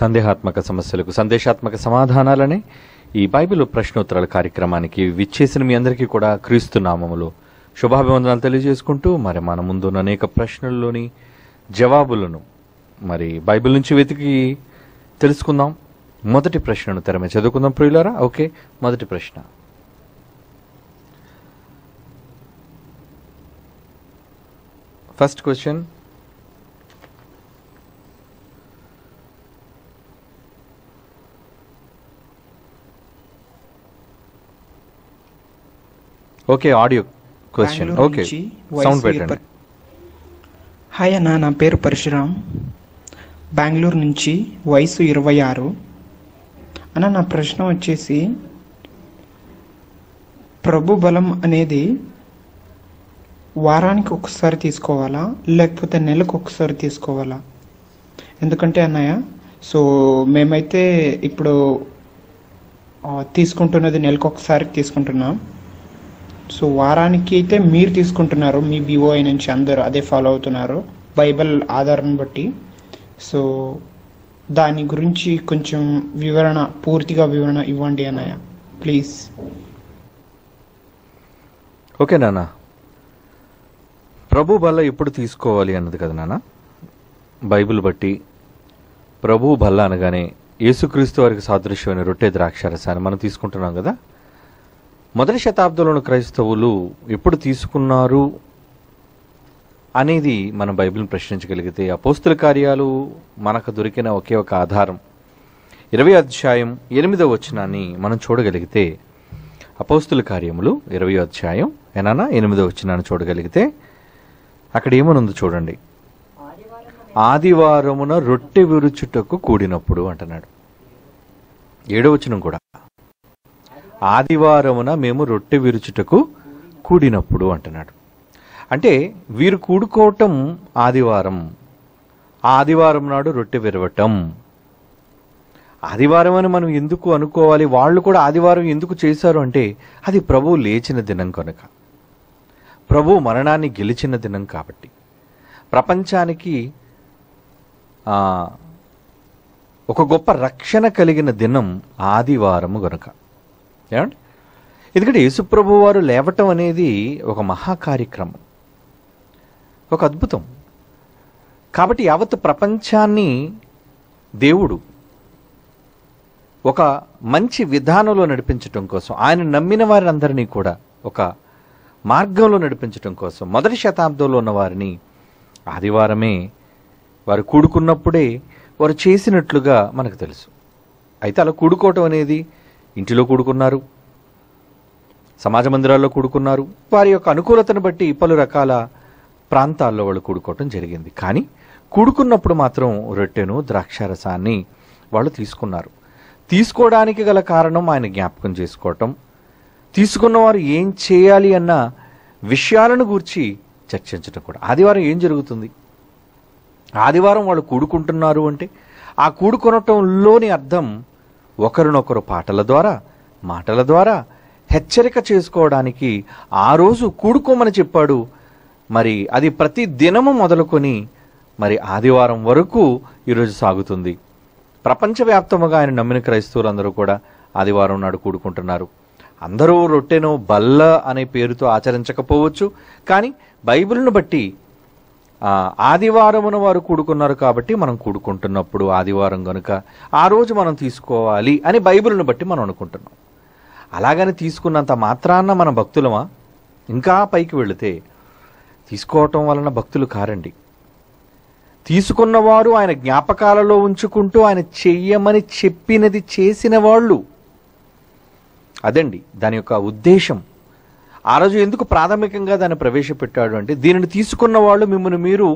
సందేహాత్మక సమస్యలకు సందేశాత్మక సమాధానాలనే ఈ బైబిల్ ప్రశ్నోత్తరాల కార్యక్రమానికి విచ్చేసిన మీ అందరికీ కూడా క్రీస్తు నామములు శుభాభివందనాలు తెలియజేసుకుంటూ మరి మన ముందున్న అనేక ప్రశ్నల్లోని జవాబులను మరి బైబిల్ నుంచి వెతికి తెలుసుకుందాం మొదటి ప్రశ్నను తెరమే చదువుకుందాం ప్రియులారా ఓకే మొదటి ప్రశ్న first question okay audio question okay sound పెట్టండి హాయ్ అన్న నా పేరు పరశురామ్ బెంగళూరు నుంచి వయసు ఇరవై ఆరు అన్న నా ప్రశ్న వచ్చేసి ప్రభు బలం అనేది వారానికి ఒకసారి తీసుకోవాలా లేకపోతే నెలకు ఒకసారి తీసుకోవాలా ఎందుకంటే అన్నయ్య సో మేమైతే ఇప్పుడు తీసుకుంటున్నది నెలకు ఒకసారి తీసుకుంటున్నాం సో వారానికి అయితే మీరు తీసుకుంటున్నారు మీ బీఓఐ నుంచి అందరు అదే ఫాలో అవుతున్నారు బైబల్ ఆధారం బట్టి సో దాని గురించి కొంచెం వివరణ పూర్తిగా వివరణ ఇవ్వండి అన్నయ్య ప్లీజ్ ఓకే నాన్న ప్రభు బల్ల ఎప్పుడు తీసుకోవాలి అన్నది కదా నాన్న బైబిల్ బట్టి ప్రభు బల్ల అనగానే యేసుక్రీస్తు వారికి సాదృశ్యమైన రొట్టె ద్రాక్షారసాన్ని మనం తీసుకుంటున్నాం కదా మొదటి శతాబ్దంలోని క్రైస్తవులు ఎప్పుడు తీసుకున్నారు అనేది మనం బైబిల్ని ప్రశ్నించగలిగితే అపోస్తుల కార్యాలు మనకు దొరికిన ఒకే ఒక ఆధారం ఇరవై అధ్యాయం ఎనిమిదవ వచనాన్ని మనం చూడగలిగితే అపోస్తుల కార్యములు ఇరవై అధ్యాయం ఏనానా ఎనిమిదవ వచనాన్ని చూడగలిగితే అక్కడ ఏమనుంది చూడండి ఆదివారమున రొట్టె విరుచుటకు కూడినప్పుడు అంటున్నాడు ఏడవచనం కూడా ఆదివారమున మేము రొట్టె విరుచుటకు కూడినప్పుడు అంటున్నాడు అంటే వీరు కూడుకోవటం ఆదివారం ఆదివారం నాడు రొట్టె విరవటం ఆదివారం అని మనం ఎందుకు అనుకోవాలి వాళ్ళు కూడా ఆదివారం ఎందుకు చేశారు అంటే అది ప్రభు లేచిన దినం కనుక ప్రభు మరణాన్ని గెలిచిన దినం కాబట్టి ప్రపంచానికి ఒక గొప్ప రక్షణ కలిగిన దినం ఆదివారము కనుక ఏమండి ఎందుకంటే యేసుప్రభు వారు లేవటం అనేది ఒక మహా కార్యక్రమం ఒక అద్భుతం కాబట్టి యావత్ ప్రపంచాన్ని దేవుడు ఒక మంచి విధానంలో నడిపించటం కోసం ఆయన నమ్మిన వారందరినీ కూడా ఒక మార్గంలో నడిపించటం కోసం మొదటి శతాబ్దంలో ఉన్న వారిని ఆదివారమే వారు కూడుకున్నప్పుడే వారు చేసినట్లుగా మనకు తెలుసు అయితే అలా కూడుకోవటం అనేది ఇంటిలో కూడుకున్నారు సమాజ మందిరాల్లో కూడుకున్నారు వారి యొక్క అనుకూలతను బట్టి పలు రకాల ప్రాంతాల్లో వాళ్ళు కూడుకోవటం జరిగింది కానీ కూడుకున్నప్పుడు మాత్రం రొట్టెను ద్రాక్షారసాన్ని వాళ్ళు తీసుకున్నారు తీసుకోవడానికి గల కారణం ఆయన జ్ఞాపకం చేసుకోవటం తీసుకున్నవారు ఏం చేయాలి అన్న విషయాలను గూర్చి చర్చించడం కూడా ఆదివారం ఏం జరుగుతుంది ఆదివారం వాళ్ళు కూడుకుంటున్నారు అంటే ఆ కూడుకునటంలోని అర్థం ఒకరినొకరు పాటల ద్వారా మాటల ద్వారా హెచ్చరిక చేసుకోవడానికి ఆ రోజు కూడుకోమని చెప్పాడు మరి అది ప్రతి దినము మొదలుకొని మరి ఆదివారం వరకు ఈరోజు సాగుతుంది ప్రపంచవ్యాప్తముగా ఆయన నమ్మిన క్రైస్తవులందరూ కూడా ఆదివారం నాడు కూడుకుంటున్నారు అందరూ రొట్టెను బల్ల అనే పేరుతో ఆచరించకపోవచ్చు కానీ బైబిల్ను బట్టి ఆదివారమున వారు కూడుకున్నారు కాబట్టి మనం కూడుకుంటున్నప్పుడు ఆదివారం కనుక ఆ రోజు మనం తీసుకోవాలి అని బైబిల్ను బట్టి మనం అనుకుంటున్నాం అలాగని తీసుకున్నంత మాత్రాన మన భక్తులమా ఇంకా పైకి వెళితే తీసుకోవటం వలన భక్తులు కారండి తీసుకున్నవారు ఆయన జ్ఞాపకాలలో ఉంచుకుంటూ ఆయన చెయ్యమని చెప్పినది చేసిన వాళ్ళు అదండి దాని యొక్క ఉద్దేశం ఆ రోజు ఎందుకు ప్రాథమికంగా దాన్ని ప్రవేశపెట్టాడు అంటే దీనిని తీసుకున్న వాళ్ళు మిమ్మల్ని మీరు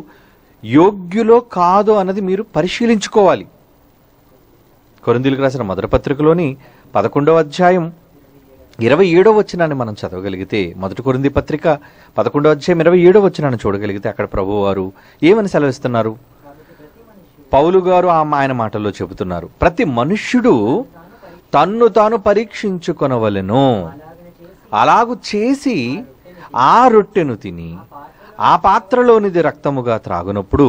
యోగ్యులో కాదు అన్నది మీరు పరిశీలించుకోవాలి కొరందీలకు రాసిన మధురపత్రికలోని పదకొండవ అధ్యాయం ఇరవై ఏడవ వచ్చినాన్ని మనం చదవగలిగితే మొదటి కొరింది పత్రిక పదకొండవ అధ్యాయం ఇరవై ఏడవ వచ్చినాన్ని చూడగలిగితే అక్కడ వారు ఏమని సెలవిస్తున్నారు పౌలు గారు ఆయన మాటల్లో చెబుతున్నారు ప్రతి మనుష్యుడు తన్ను తాను పరీక్షించుకొనవలెను అలాగు చేసి ఆ రొట్టెను తిని ఆ పాత్రలోనిది రక్తముగా త్రాగునప్పుడు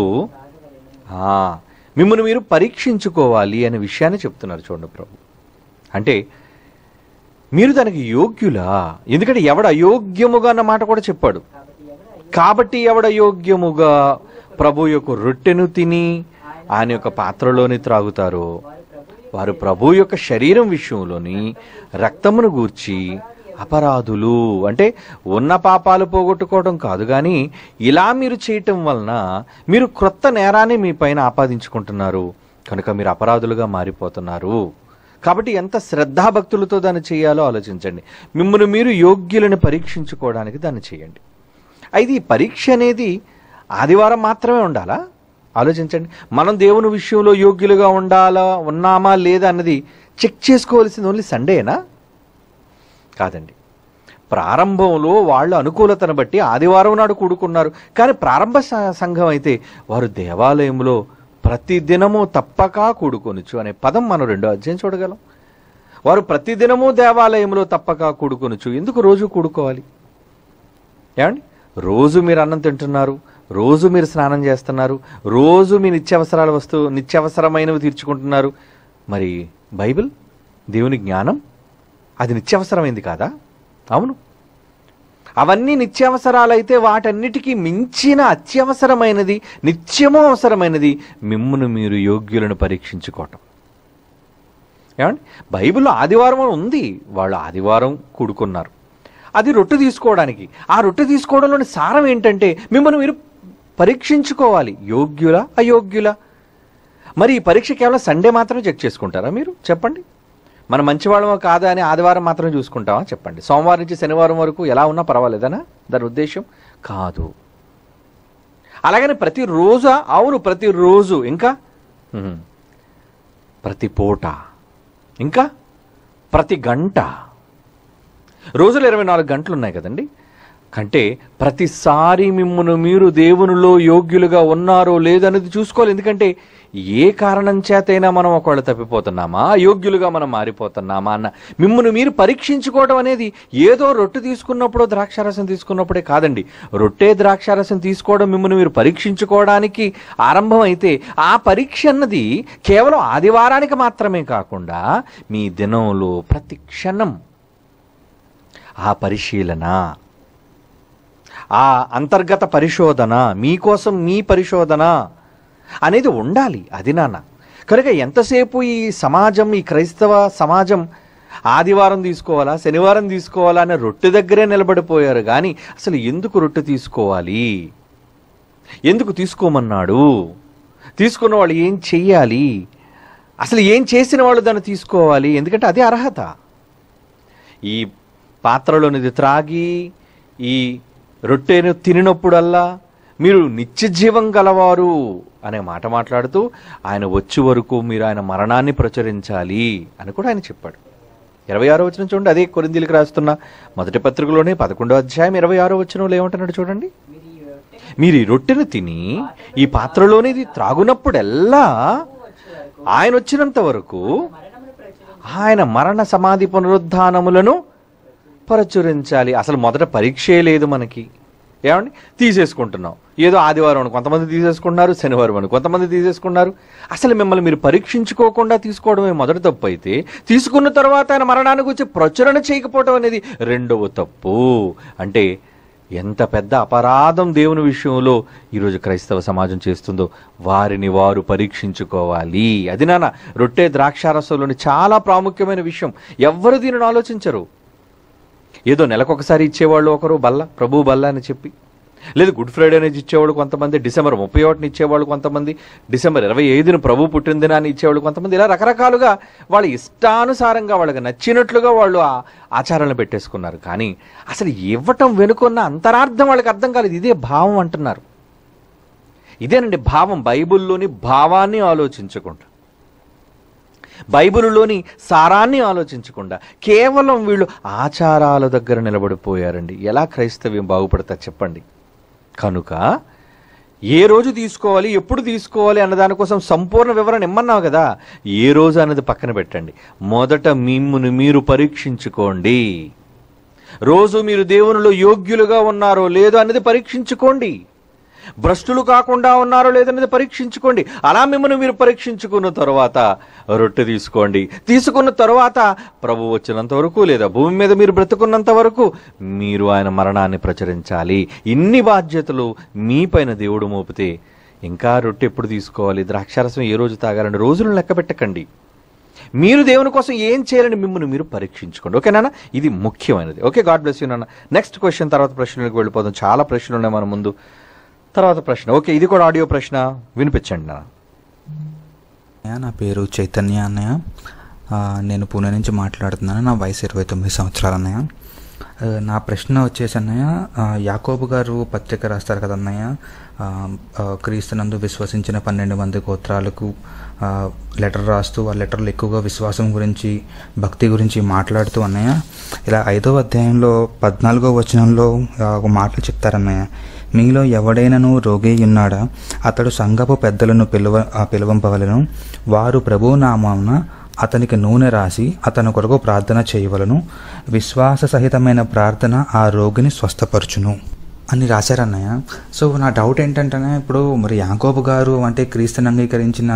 మిమ్మల్ని మీరు పరీక్షించుకోవాలి అనే విషయాన్ని చెప్తున్నారు చూడండి ప్రభు అంటే మీరు దానికి యోగ్యులా ఎందుకంటే ఎవడ అయోగ్యముగా అన్న మాట కూడా చెప్పాడు కాబట్టి ఎవడ యోగ్యముగా ప్రభు యొక్క రొట్టెను తిని ఆయన యొక్క పాత్రలోని త్రాగుతారో వారు ప్రభు యొక్క శరీరం విషయంలోని రక్తమును గూర్చి అపరాధులు అంటే ఉన్న పాపాలు పోగొట్టుకోవడం కాదు కానీ ఇలా మీరు చేయటం వలన మీరు క్రొత్త నేరాన్ని మీ పైన ఆపాదించుకుంటున్నారు కనుక మీరు అపరాధులుగా మారిపోతున్నారు కాబట్టి ఎంత శ్రద్ధాభక్తులతో దాన్ని చేయాలో ఆలోచించండి మిమ్మల్ని మీరు యోగ్యులను పరీక్షించుకోవడానికి దాన్ని చేయండి అయితే ఈ పరీక్ష అనేది ఆదివారం మాత్రమే ఉండాలా ఆలోచించండి మనం దేవుని విషయంలో యోగ్యులుగా ఉండాలా ఉన్నామా లేదా అన్నది చెక్ చేసుకోవాల్సింది ఓన్లీ సండేనా కాదండి ప్రారంభంలో వాళ్ళ అనుకూలతను బట్టి ఆదివారం నాడు కూడుకున్నారు కానీ ప్రారంభ సంఘం అయితే వారు దేవాలయంలో ప్రతిదినము తప్పక కూడుకొనుచు అనే పదం మనం రెండో అధ్యయనం చూడగలం వారు ప్రతిదినము దేవాలయంలో తప్పక కూడుకొనుచు ఎందుకు రోజు కూడుకోవాలి ఏమండి రోజు మీరు అన్నం తింటున్నారు రోజు మీరు స్నానం చేస్తున్నారు రోజు మీ నిత్యావసరాలు వస్తువు నిత్యావసరమైనవి తీర్చుకుంటున్నారు మరి బైబిల్ దేవుని జ్ఞానం అది నిత్యావసరమైంది కాదా అవును అవన్నీ నిత్యావసరాలైతే వాటన్నిటికీ మించిన అత్యవసరమైనది నిత్యము అవసరమైనది మిమ్మును మీరు యోగ్యులను పరీక్షించుకోవటం ఏమండి బైబిల్లో ఆదివారం ఉంది వాళ్ళు ఆదివారం కూడుకున్నారు అది రొట్టె తీసుకోవడానికి ఆ రొట్టె తీసుకోవడంలోని సారం ఏంటంటే మిమ్మల్ని మీరు పరీక్షించుకోవాలి యోగ్యుల అయోగ్యుల మరి ఈ పరీక్ష కేవలం సండే మాత్రమే చెక్ చేసుకుంటారా మీరు చెప్పండి మనం మంచివాళ్ళము కాదా అని ఆదివారం మాత్రం చూసుకుంటామా చెప్పండి సోమవారం నుంచి శనివారం వరకు ఎలా ఉన్నా పర్వాలేదనా దాని ఉద్దేశం కాదు అలాగని ప్రతిరోజు అవును ప్రతిరోజు ఇంకా ప్రతి పూట ఇంకా ప్రతి గంట రోజులు ఇరవై నాలుగు గంటలు ఉన్నాయి కదండి కంటే ప్రతిసారి మిమ్మను మీరు దేవునిలో యోగ్యులుగా ఉన్నారో లేదనేది చూసుకోవాలి ఎందుకంటే ఏ కారణం చేతైనా మనం ఒకవేళ తప్పిపోతున్నామా యోగ్యులుగా మనం మారిపోతున్నామా అన్న మిమ్మల్ని మీరు పరీక్షించుకోవడం అనేది ఏదో రొట్టె తీసుకున్నప్పుడు ద్రాక్షారసం తీసుకున్నప్పుడే కాదండి రొట్టె ద్రాక్షారసం తీసుకోవడం మిమ్మల్ని మీరు పరీక్షించుకోవడానికి ఆరంభం అయితే ఆ పరీక్ష అన్నది కేవలం ఆదివారానికి మాత్రమే కాకుండా మీ దినంలో ప్రతి క్షణం ఆ పరిశీలన ఆ అంతర్గత పరిశోధన మీకోసం మీ పరిశోధన అనేది ఉండాలి అది నాన్న కనుక ఎంతసేపు ఈ సమాజం ఈ క్రైస్తవ సమాజం ఆదివారం తీసుకోవాలా శనివారం తీసుకోవాలా అనే రొట్టె దగ్గరే నిలబడిపోయారు కానీ అసలు ఎందుకు రొట్టె తీసుకోవాలి ఎందుకు తీసుకోమన్నాడు తీసుకున్న వాళ్ళు ఏం చెయ్యాలి అసలు ఏం చేసిన వాళ్ళు దాన్ని తీసుకోవాలి ఎందుకంటే అదే అర్హత ఈ పాత్రలోనిది త్రాగి ఈ రొట్టెను తినినప్పుడల్లా మీరు నిత్యజీవం గలవారు అనే మాట మాట్లాడుతూ ఆయన వచ్చే వరకు మీరు ఆయన మరణాన్ని ప్రచురించాలి అని కూడా ఆయన చెప్పాడు ఇరవై ఆరో వచనం చూడండి అదే కొరిందీలకు రాస్తున్న మొదటి పత్రికలోనే పదకొండో అధ్యాయం ఇరవై ఆరో వచనంలో ఏమంటున్నాడు చూడండి మీరు ఈ రొట్టెను తిని ఈ ఇది త్రాగునప్పుడెల్లా ఆయన వచ్చినంత వరకు ఆయన మరణ సమాధి పునరుద్ధానములను ప్రచురించాలి అసలు మొదట పరీక్షే లేదు మనకి ఏమండి తీసేసుకుంటున్నాం ఏదో ఆదివారం అని కొంతమంది తీసేసుకున్నారు శనివారం అని కొంతమంది తీసేసుకున్నారు అసలు మిమ్మల్ని మీరు పరీక్షించుకోకుండా తీసుకోవడమే మొదటి తప్పు అయితే తీసుకున్న తర్వాత ఆయన మరణానికి వచ్చి ప్రచురణ చేయకపోవడం అనేది రెండవ తప్పు అంటే ఎంత పెద్ద అపరాధం దేవుని విషయంలో ఈరోజు క్రైస్తవ సమాజం చేస్తుందో వారిని వారు పరీక్షించుకోవాలి అది నాన్న రొట్టె ద్రాక్షారసంలోని చాలా ప్రాముఖ్యమైన విషయం ఎవరు దీనిని ఆలోచించరు ఏదో నెలకొకసారి ఇచ్చేవాళ్ళు ఒకరు బల్ల ప్రభు బల్ల అని చెప్పి లేదు గుడ్ ఫ్రైడే అనేది ఇచ్చేవాడు కొంతమంది డిసెంబర్ ముప్పై ఒకటిని ఇచ్చేవాళ్ళు కొంతమంది డిసెంబర్ ఇరవై ఐదున ప్రభు పుట్టినదినాన్ని ఇచ్చేవాళ్ళు కొంతమంది ఇలా రకరకాలుగా వాళ్ళ ఇష్టానుసారంగా వాళ్ళకి నచ్చినట్లుగా వాళ్ళు ఆ ఆచారాలను పెట్టేసుకున్నారు కానీ అసలు ఇవ్వటం వెనుకున్న అంతరార్థం వాళ్ళకి అర్థం కాలేదు ఇదే భావం అంటున్నారు ఇదేనండి భావం బైబిల్లోని భావాన్ని ఆలోచించకుండా బైబిల్లోని సారాన్ని ఆలోచించకుండా కేవలం వీళ్ళు ఆచారాల దగ్గర నిలబడిపోయారండి ఎలా క్రైస్తవ్యం బాగుపడతా చెప్పండి కనుక ఏ రోజు తీసుకోవాలి ఎప్పుడు తీసుకోవాలి అన్న దానికోసం సంపూర్ణ వివరణ ఇమ్మన్నావు కదా ఏ రోజు అన్నది పక్కన పెట్టండి మొదట మిమ్మును మీరు పరీక్షించుకోండి రోజు మీరు దేవునిలో యోగ్యులుగా ఉన్నారో లేదో అన్నది పరీక్షించుకోండి భ్రష్టులు కాకుండా ఉన్నారో లేదనేది పరీక్షించుకోండి అలా మిమ్మల్ని మీరు పరీక్షించుకున్న తర్వాత రొట్టె తీసుకోండి తీసుకున్న తర్వాత ప్రభు వచ్చినంత వరకు లేదా భూమి మీద మీరు బ్రతుకున్నంత వరకు మీరు ఆయన మరణాన్ని ప్రచురించాలి ఇన్ని బాధ్యతలు మీపైన దేవుడు మోపితే ఇంకా రొట్టె ఎప్పుడు తీసుకోవాలి ద్రాక్షారసం ఏ రోజు తాగాలని రోజులను లెక్క పెట్టకండి మీరు దేవుని కోసం ఏం చేయాలని మిమ్మల్ని మీరు పరీక్షించుకోండి ఓకే నాన్న ఇది ముఖ్యమైనది ఓకే గాడ్ బ్లెస్ యూ నాన్న నెక్స్ట్ క్వశ్చన్ తర్వాత ప్రశ్నలకు వెళ్ళిపోతాం చాలా ప్రశ్నలు ఉన్నాయి మన ముందు తర్వాత ప్రశ్న ఓకే ఇది కూడా ఆడియో ప్రశ్న వినిపించండి నా నా పేరు చైతన్య అన్నయ్య నేను పూణే నుంచి మాట్లాడుతున్నాను నా వయసు ఇరవై తొమ్మిది సంవత్సరాలు అన్నయ్య నా ప్రశ్న వచ్చేసి అన్నయ్య యాకోబు గారు పత్రిక రాస్తారు కదా అన్నయ్య క్రీస్తునందు విశ్వసించిన పన్నెండు మంది గోత్రాలకు లెటర్ రాస్తూ ఆ లెటర్లు ఎక్కువగా విశ్వాసం గురించి భక్తి గురించి మాట్లాడుతూ అన్నయ్య ఇలా ఐదవ అధ్యాయంలో పద్నాలుగో వచనంలో ఒక మాటలు చెప్తారన్నయ్య మీలో ఎవడైనను రోగియున్నాడా అతడు సంఘపు పెద్దలను పిలువ పిలువంపవలను వారు ప్రభు నామాన అతనికి నూనె రాసి అతని కొరకు ప్రార్థన చేయవలను విశ్వాస సహితమైన ప్రార్థన ఆ రోగిని స్వస్థపరచును అని రాశారన్నయ్య సో నా డౌట్ ఏంటంటే ఇప్పుడు మరి యాంకోబు గారు అంటే క్రీస్తుని అంగీకరించిన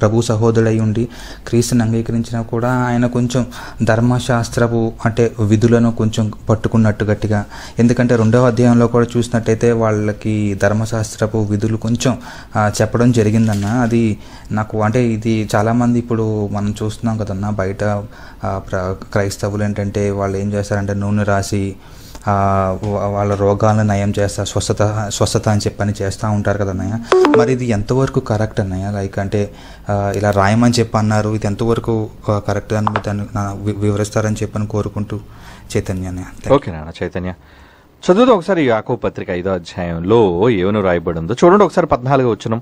ప్రభు అయి ఉండి క్రీస్తుని అంగీకరించినా కూడా ఆయన కొంచెం ధర్మశాస్త్రపు అంటే విధులను కొంచెం పట్టుకున్నట్టు గట్టిగా ఎందుకంటే రెండవ అధ్యాయంలో కూడా చూసినట్టయితే వాళ్ళకి ధర్మశాస్త్రపు విధులు కొంచెం చెప్పడం జరిగిందన్న అది నాకు అంటే ఇది చాలామంది ఇప్పుడు మనం చూస్తున్నాం కదన్నా బయట క్రైస్తవులు ఏంటంటే వాళ్ళు ఏం చేస్తారంటే నూనె రాసి వాళ్ళ రోగాలను నయం చేస్తా స్వస్థత స్వస్థత అని చెప్పని చేస్తూ ఉంటారు కదా అన్నయ్య మరి ఇది ఎంతవరకు కరెక్ట్ అన్నయ్య లైక్ అంటే ఇలా రాయమని చెప్పి అన్నారు ఇది ఎంతవరకు కరెక్ట్ అని దాన్ని వివరిస్తారని చెప్పని కోరుకుంటూ చైతన్య అన్నయ్య ఓకే నాన్న చైతన్య చదువుతో ఒకసారి యాకో పత్రిక ఐదో అధ్యాయంలో రాయబడి ఉందో చూడండి ఒకసారి పద్నాలుగు వచ్చినాం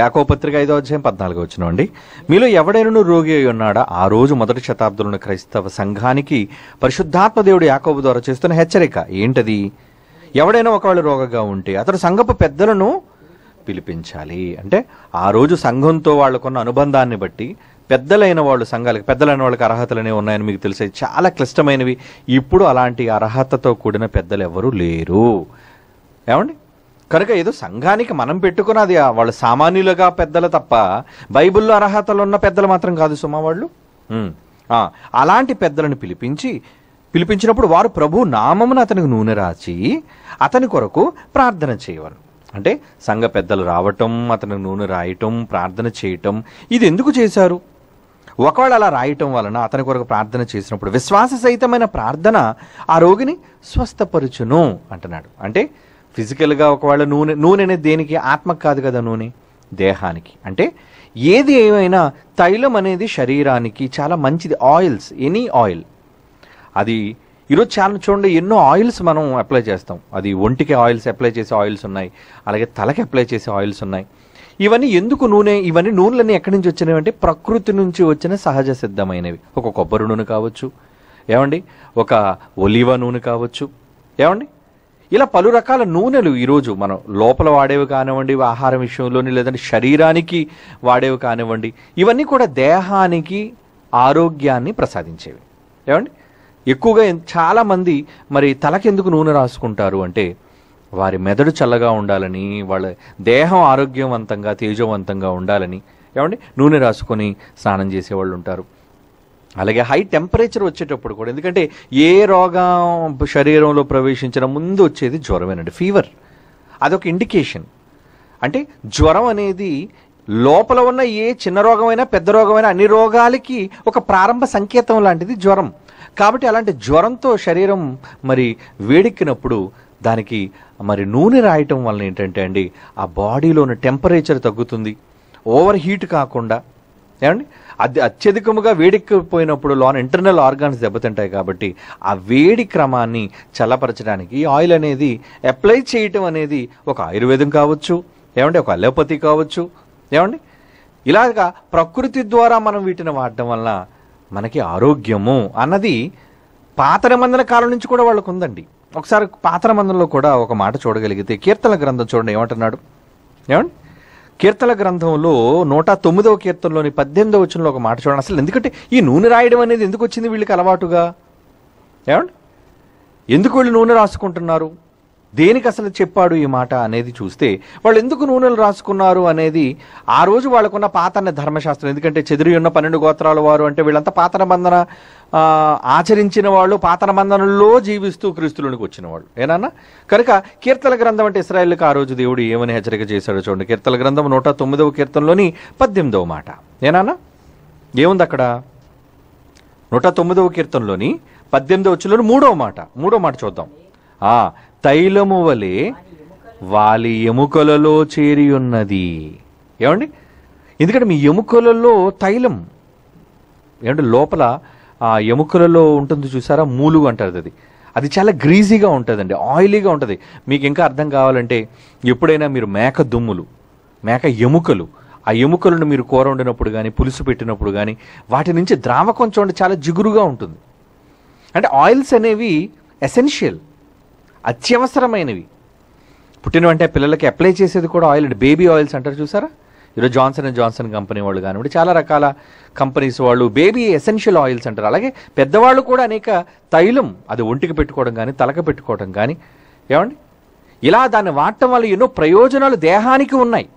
యాకో పత్రిక ఐదో అధ్యాయం పద్నాలుగు వచ్చిన అండి మీలో ఎవడైనను రోగి అయి ఉన్నాడా ఆ రోజు మొదటి శతాబ్దంలోని క్రైస్తవ సంఘానికి పరిశుద్ధాత్మ దేవుడు యాకోబు ద్వారా చేస్తున్న హెచ్చరిక ఏంటది ఎవడైనా ఒకవేళ రోగగా ఉంటే అతడు సంఘపు పెద్దలను పిలిపించాలి అంటే ఆ రోజు సంఘంతో వాళ్ళకున్న అనుబంధాన్ని బట్టి పెద్దలైన వాళ్ళు సంఘాలకు పెద్దలైన వాళ్ళకి అర్హతలనే ఉన్నాయని మీకు తెలిసే చాలా క్లిష్టమైనవి ఇప్పుడు అలాంటి అర్హతతో కూడిన పెద్దలు ఎవరూ లేరు ఏమండి కనుక ఏదో సంఘానికి మనం పెట్టుకున్నది వాళ్ళు సామాన్యులుగా పెద్దలు తప్ప బైబిల్లో అర్హతలు ఉన్న పెద్దలు మాత్రం కాదు సుమా వాళ్ళు అలాంటి పెద్దలను పిలిపించి పిలిపించినప్పుడు వారు ప్రభు నామమును అతనికి నూనె రాచి అతని కొరకు ప్రార్థన చేయవారు అంటే సంఘ పెద్దలు రావటం అతనికి నూనె రాయటం ప్రార్థన చేయటం ఇది ఎందుకు చేశారు ఒకవేళ అలా రాయటం వలన అతని కొరకు ప్రార్థన చేసినప్పుడు విశ్వాస సహితమైన ప్రార్థన ఆ రోగిని స్వస్థపరుచును అంటున్నాడు అంటే ఫిజికల్గా ఒకవేళ నూనె నూనె అనేది దేనికి ఆత్మకు కాదు కదా నూనె దేహానికి అంటే ఏది ఏమైనా తైలం అనేది శరీరానికి చాలా మంచిది ఆయిల్స్ ఎనీ ఆయిల్ అది ఈరోజు చాలా చూడండి ఎన్నో ఆయిల్స్ మనం అప్లై చేస్తాం అది ఒంటికి ఆయిల్స్ అప్లై చేసే ఆయిల్స్ ఉన్నాయి అలాగే తలకి అప్లై చేసే ఆయిల్స్ ఉన్నాయి ఇవన్నీ ఎందుకు నూనె ఇవన్నీ నూనెలన్నీ ఎక్కడి నుంచి వచ్చినవి అంటే ప్రకృతి నుంచి వచ్చిన సహజ సిద్ధమైనవి ఒక కొబ్బరి నూనె కావచ్చు ఏమండి ఒక ఒలివ నూనె కావచ్చు ఏమండి ఇలా పలు రకాల నూనెలు ఈరోజు మనం లోపల వాడేవి కానివ్వండి ఆహారం విషయంలోని లేదంటే శరీరానికి వాడేవి కానివ్వండి ఇవన్నీ కూడా దేహానికి ఆరోగ్యాన్ని ప్రసాదించేవి ఏమండి ఎక్కువగా చాలామంది మరి తలకెందుకు నూనె రాసుకుంటారు అంటే వారి మెదడు చల్లగా ఉండాలని వాళ్ళ దేహం ఆరోగ్యవంతంగా తేజవంతంగా ఉండాలని ఏమండి నూనె రాసుకొని స్నానం చేసేవాళ్ళు ఉంటారు అలాగే హై టెంపరేచర్ వచ్చేటప్పుడు కూడా ఎందుకంటే ఏ రోగం శరీరంలో ప్రవేశించిన ముందు వచ్చేది జ్వరమేనండి ఫీవర్ అదొక ఇండికేషన్ అంటే జ్వరం అనేది లోపల ఉన్న ఏ చిన్న రోగమైనా పెద్ద రోగమైనా అన్ని రోగాలకి ఒక ప్రారంభ సంకేతం లాంటిది జ్వరం కాబట్టి అలాంటి జ్వరంతో శరీరం మరి వేడెక్కినప్పుడు దానికి మరి నూనె రాయటం వలన ఏంటంటే అండి ఆ బాడీలోని టెంపరేచర్ తగ్గుతుంది ఓవర్ హీట్ కాకుండా ఏమండి అది అత్యధికముగా పోయినప్పుడు లోన ఇంటర్నల్ ఆర్గాన్స్ దెబ్బతింటాయి కాబట్టి ఆ వేడి క్రమాన్ని చల్లపరచడానికి ఆయిల్ అనేది అప్లై చేయటం అనేది ఒక ఆయుర్వేదం కావచ్చు ఏమండి ఒక అలోపతి కావచ్చు ఏమండి ఇలాగా ప్రకృతి ద్వారా మనం వీటిని వాడటం వల్ల మనకి ఆరోగ్యము అన్నది పాతర మందిన కాలం నుంచి కూడా వాళ్ళకు ఉందండి ఒకసారి పాతర మందంలో కూడా ఒక మాట చూడగలిగితే కీర్తన గ్రంథం చూడండి ఏమంటున్నాడు ఏమండి కీర్తన గ్రంథంలో నూట తొమ్మిదవ కీర్తనలోని పద్దెనిమిదవ వచనంలో ఒక మాట చూడండి అసలు ఎందుకంటే ఈ నూనె రాయడం అనేది ఎందుకు వచ్చింది వీళ్ళకి అలవాటుగా ఏమండి ఎందుకు వీళ్ళు నూనె రాసుకుంటున్నారు దేనికి అసలు చెప్పాడు ఈ మాట అనేది చూస్తే వాళ్ళు ఎందుకు నూనెలు రాసుకున్నారు అనేది ఆ రోజు వాళ్ళకున్న పాతన్న ధర్మశాస్త్రం ఎందుకంటే చెదిరి ఉన్న పన్నెండు గోత్రాల వారు అంటే వీళ్ళంతా పాతన బంధన ఆచరించిన వాళ్ళు పాత నిబంధనల్లో జీవిస్తూ క్రీస్తులోనికి వచ్చిన వాళ్ళు ఏనా కనుక కీర్తల గ్రంథం అంటే ఇస్రాయల్కి ఆ రోజు దేవుడు ఏమని హెచ్చరిక చేశాడో చూడండి కీర్తల గ్రంథం నూట తొమ్మిదవ కీర్తనలోని పద్దెనిమిదవ మాట ఏనా ఏముంది అక్కడ నూట తొమ్మిదవ కీర్తనలోని పద్దెనిమిదవ వచ్చిన మూడవ మాట మూడవ మాట చూద్దాం ఆ తైలము వలె వాలి ఎముకలలో చేరి ఉన్నది ఏమండి ఎందుకంటే మీ ఎముకలలో తైలం ఏమంటే లోపల ఆ ఎముకలలో ఉంటుంది చూసారా మూలుగు అంటారు అది అది చాలా గ్రీజీగా ఉంటుందండి ఆయిలీగా ఉంటుంది మీకు ఇంకా అర్థం కావాలంటే ఎప్పుడైనా మీరు మేక దుమ్ములు మేక ఎముకలు ఆ ఎముకలను మీరు కూర వండినప్పుడు కానీ పులుసు పెట్టినప్పుడు కానీ వాటి నుంచి ద్రావకం చూడండి చాలా జిగురుగా ఉంటుంది అంటే ఆయిల్స్ అనేవి ఎసెన్షియల్ అత్యవసరమైనవి పుట్టిన వెంటనే పిల్లలకి అప్లై చేసేది కూడా ఆయిల్ బేబీ ఆయిల్స్ అంటారు చూసారా ఈరోజు జాన్సన్ అండ్ జాన్సన్ కంపెనీ వాళ్ళు కానివ్వండి చాలా రకాల కంపెనీస్ వాళ్ళు బేబీ ఎసెన్షియల్ ఆయిల్స్ అంటారు అలాగే పెద్దవాళ్ళు కూడా అనేక తైలం అది ఒంటికి పెట్టుకోవడం కానీ తలక పెట్టుకోవడం కానీ ఏమండి ఇలా దాన్ని వాడటం వల్ల ఎన్నో ప్రయోజనాలు దేహానికి ఉన్నాయి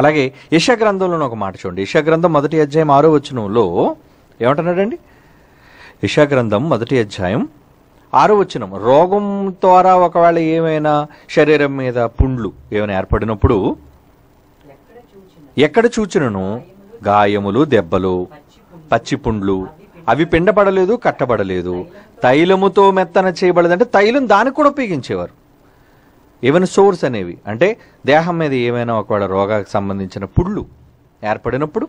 అలాగే యశాగ్రంథంలోనే ఒక మాట చూడండి యశాగ్రంథం మొదటి అధ్యాయం ఆరో వచనంలో ఏమంటున్నాడండి యశాగ్రంథం మొదటి అధ్యాయం ఆరో వచనం రోగం ద్వారా ఒకవేళ ఏమైనా శరీరం మీద పుండ్లు ఏమైనా ఏర్పడినప్పుడు ఎక్కడ చూచినను గాయములు దెబ్బలు పచ్చిపుండ్లు అవి పిండబడలేదు కట్టబడలేదు తైలముతో మెత్తన అంటే తైలం దానికి కూడా ఉపయోగించేవారు ఏమైనా సోర్స్ అనేవి అంటే దేహం మీద ఏమైనా ఒకవేళ రోగాకు సంబంధించిన పుళ్ళు ఏర్పడినప్పుడు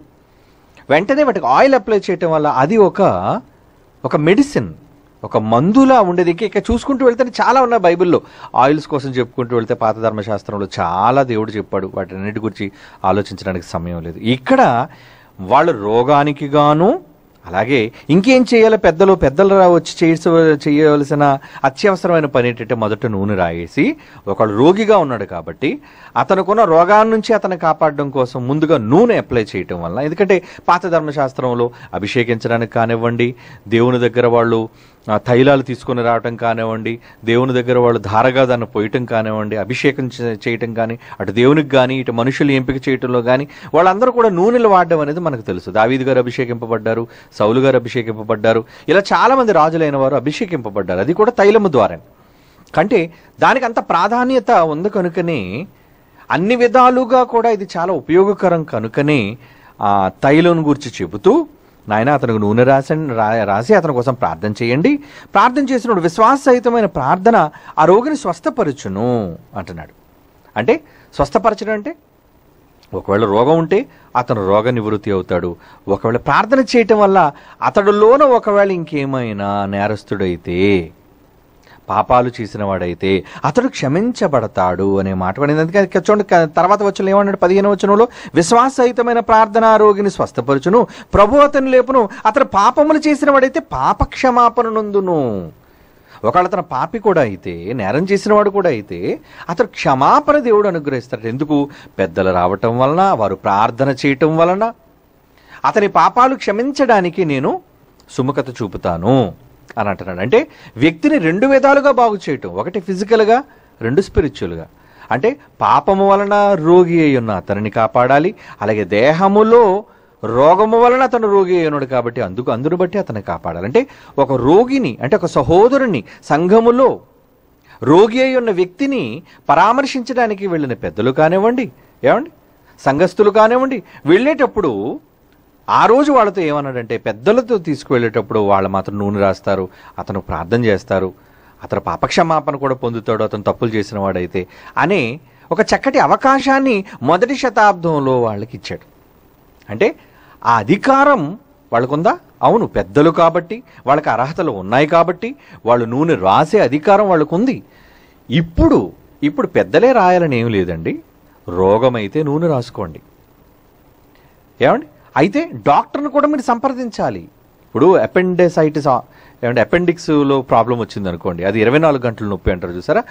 వెంటనే వాటికి ఆయిల్ అప్లై చేయటం వల్ల అది ఒక ఒక మెడిసిన్ ఒక మందులా ఉండేది ఇంకా ఇక చూసుకుంటూ వెళ్తే చాలా ఉన్నాయి బైబిల్లో ఆయిల్స్ కోసం చెప్పుకుంటూ వెళ్తే పాత ధర్మశాస్త్రంలో చాలా దేవుడు చెప్పాడు వాటిన్నిటి గురించి ఆలోచించడానికి సమయం లేదు ఇక్కడ వాళ్ళు రోగానికి గాను అలాగే ఇంకేం చేయాలో పెద్దలు పెద్దలు వచ్చి చేయ చేయవలసిన అత్యవసరమైన పని ఏంటంటే మొదట నూనె రాయేసి ఒకళ్ళు రోగిగా ఉన్నాడు కాబట్టి అతనుకున్న రోగాన్ని నుంచి అతను కాపాడడం కోసం ముందుగా నూనె అప్లై చేయటం వల్ల ఎందుకంటే పాత ధర్మశాస్త్రంలో అభిషేకించడానికి కానివ్వండి దేవుని దగ్గర వాళ్ళు తైలాలు తీసుకొని రావటం కానివ్వండి దేవుని దగ్గర వాళ్ళు ధారగా దాన్ని పోయటం కానివ్వండి అభిషేకం చేయటం కానీ అటు దేవునికి కానీ ఇటు మనుషులు ఎంపిక చేయటంలో కానీ వాళ్ళందరూ కూడా నూనెలు వాడడం అనేది మనకు తెలుసు దావీది గారు అభిషేకింపబడ్డారు సౌలు గారు అభిషేకింపబడ్డారు ఇలా చాలామంది రాజులైన వారు అభిషేకింపబడ్డారు అది కూడా తైలము ద్వారా కంటే దానికి అంత ప్రాధాన్యత ఉంది కనుకనే అన్ని విధాలుగా కూడా ఇది చాలా ఉపయోగకరం కనుకనే తైలం గురించి చెబుతూ నాయన అతనికి నూనె రాసండి రాసి అతని కోసం ప్రార్థన చేయండి ప్రార్థన చేసినప్పుడు విశ్వాసహితమైన ప్రార్థన ఆ రోగిని స్వస్థపరచును అంటున్నాడు అంటే స్వస్థపరచడం అంటే ఒకవేళ రోగం ఉంటే అతను రోగ నివృత్తి అవుతాడు ఒకవేళ ప్రార్థన చేయటం వల్ల అతడులోన ఒకవేళ ఇంకేమైనా నేరస్తుడైతే పాపాలు చేసిన వాడైతే అతడు క్షమించబడతాడు అనే మాట పడింది అందుకే చూడండి తర్వాత వచ్చిన ఏమన్నాడు పదిహేను వచనంలో విశ్వాసహితమైన ప్రార్థన రోగిని స్వస్థపరచును ప్రభు అతను లేపును అతను పాపములు చేసిన వాడైతే పాప క్షమాపణ నందును ఒకవేళ అతను పాపి కూడా అయితే నేరం చేసిన వాడు కూడా అయితే అతను క్షమాపణ దేవుడు అనుగ్రహిస్తాడు ఎందుకు పెద్దలు రావటం వలన వారు ప్రార్థన చేయటం వలన అతని పాపాలు క్షమించడానికి నేను సుముఖత చూపుతాను అని అంటున్నాడు అంటే వ్యక్తిని రెండు విధాలుగా బాగు చేయటం ఒకటి ఫిజికల్గా రెండు స్పిరిచువల్గా అంటే పాపము వలన రోగి అయి ఉన్న అతనిని కాపాడాలి అలాగే దేహములో రోగము వలన అతను రోగి అయినాడు కాబట్టి అందుకు అందును బట్టి అతను కాపాడాలి అంటే ఒక రోగిని అంటే ఒక సహోదరుని సంఘములో రోగి అయి ఉన్న వ్యక్తిని పరామర్శించడానికి వెళ్ళిన పెద్దలు కానివ్వండి ఏమండి సంఘస్థులు కానివ్వండి వెళ్ళేటప్పుడు ఆ రోజు వాళ్ళతో ఏమన్నాడంటే పెద్దలతో తీసుకువెళ్ళేటప్పుడు వాళ్ళు మాత్రం నూనె రాస్తారు అతను ప్రార్థన చేస్తారు అతను పాపక్షమాపణ కూడా పొందుతాడు అతను తప్పులు చేసిన వాడైతే అనే ఒక చక్కటి అవకాశాన్ని మొదటి శతాబ్దంలో వాళ్ళకి ఇచ్చాడు అంటే ఆ అధికారం వాళ్ళకుందా అవును పెద్దలు కాబట్టి వాళ్ళకి అర్హతలు ఉన్నాయి కాబట్టి వాళ్ళు నూనె రాసే అధికారం వాళ్ళకుంది ఇప్పుడు ఇప్పుడు పెద్దలే రాయాలని ఏం లేదండి రోగమైతే నూనె రాసుకోండి ఏమండి అయితే డాక్టర్ను కూడా మీరు సంప్రదించాలి ఇప్పుడు అపెండెసైటిస్ ఏమంటే అపెండిక్స్లో ప్రాబ్లం వచ్చింది అనుకోండి అది ఇరవై నాలుగు గంటలు నొప్పి అంటారు చూసారా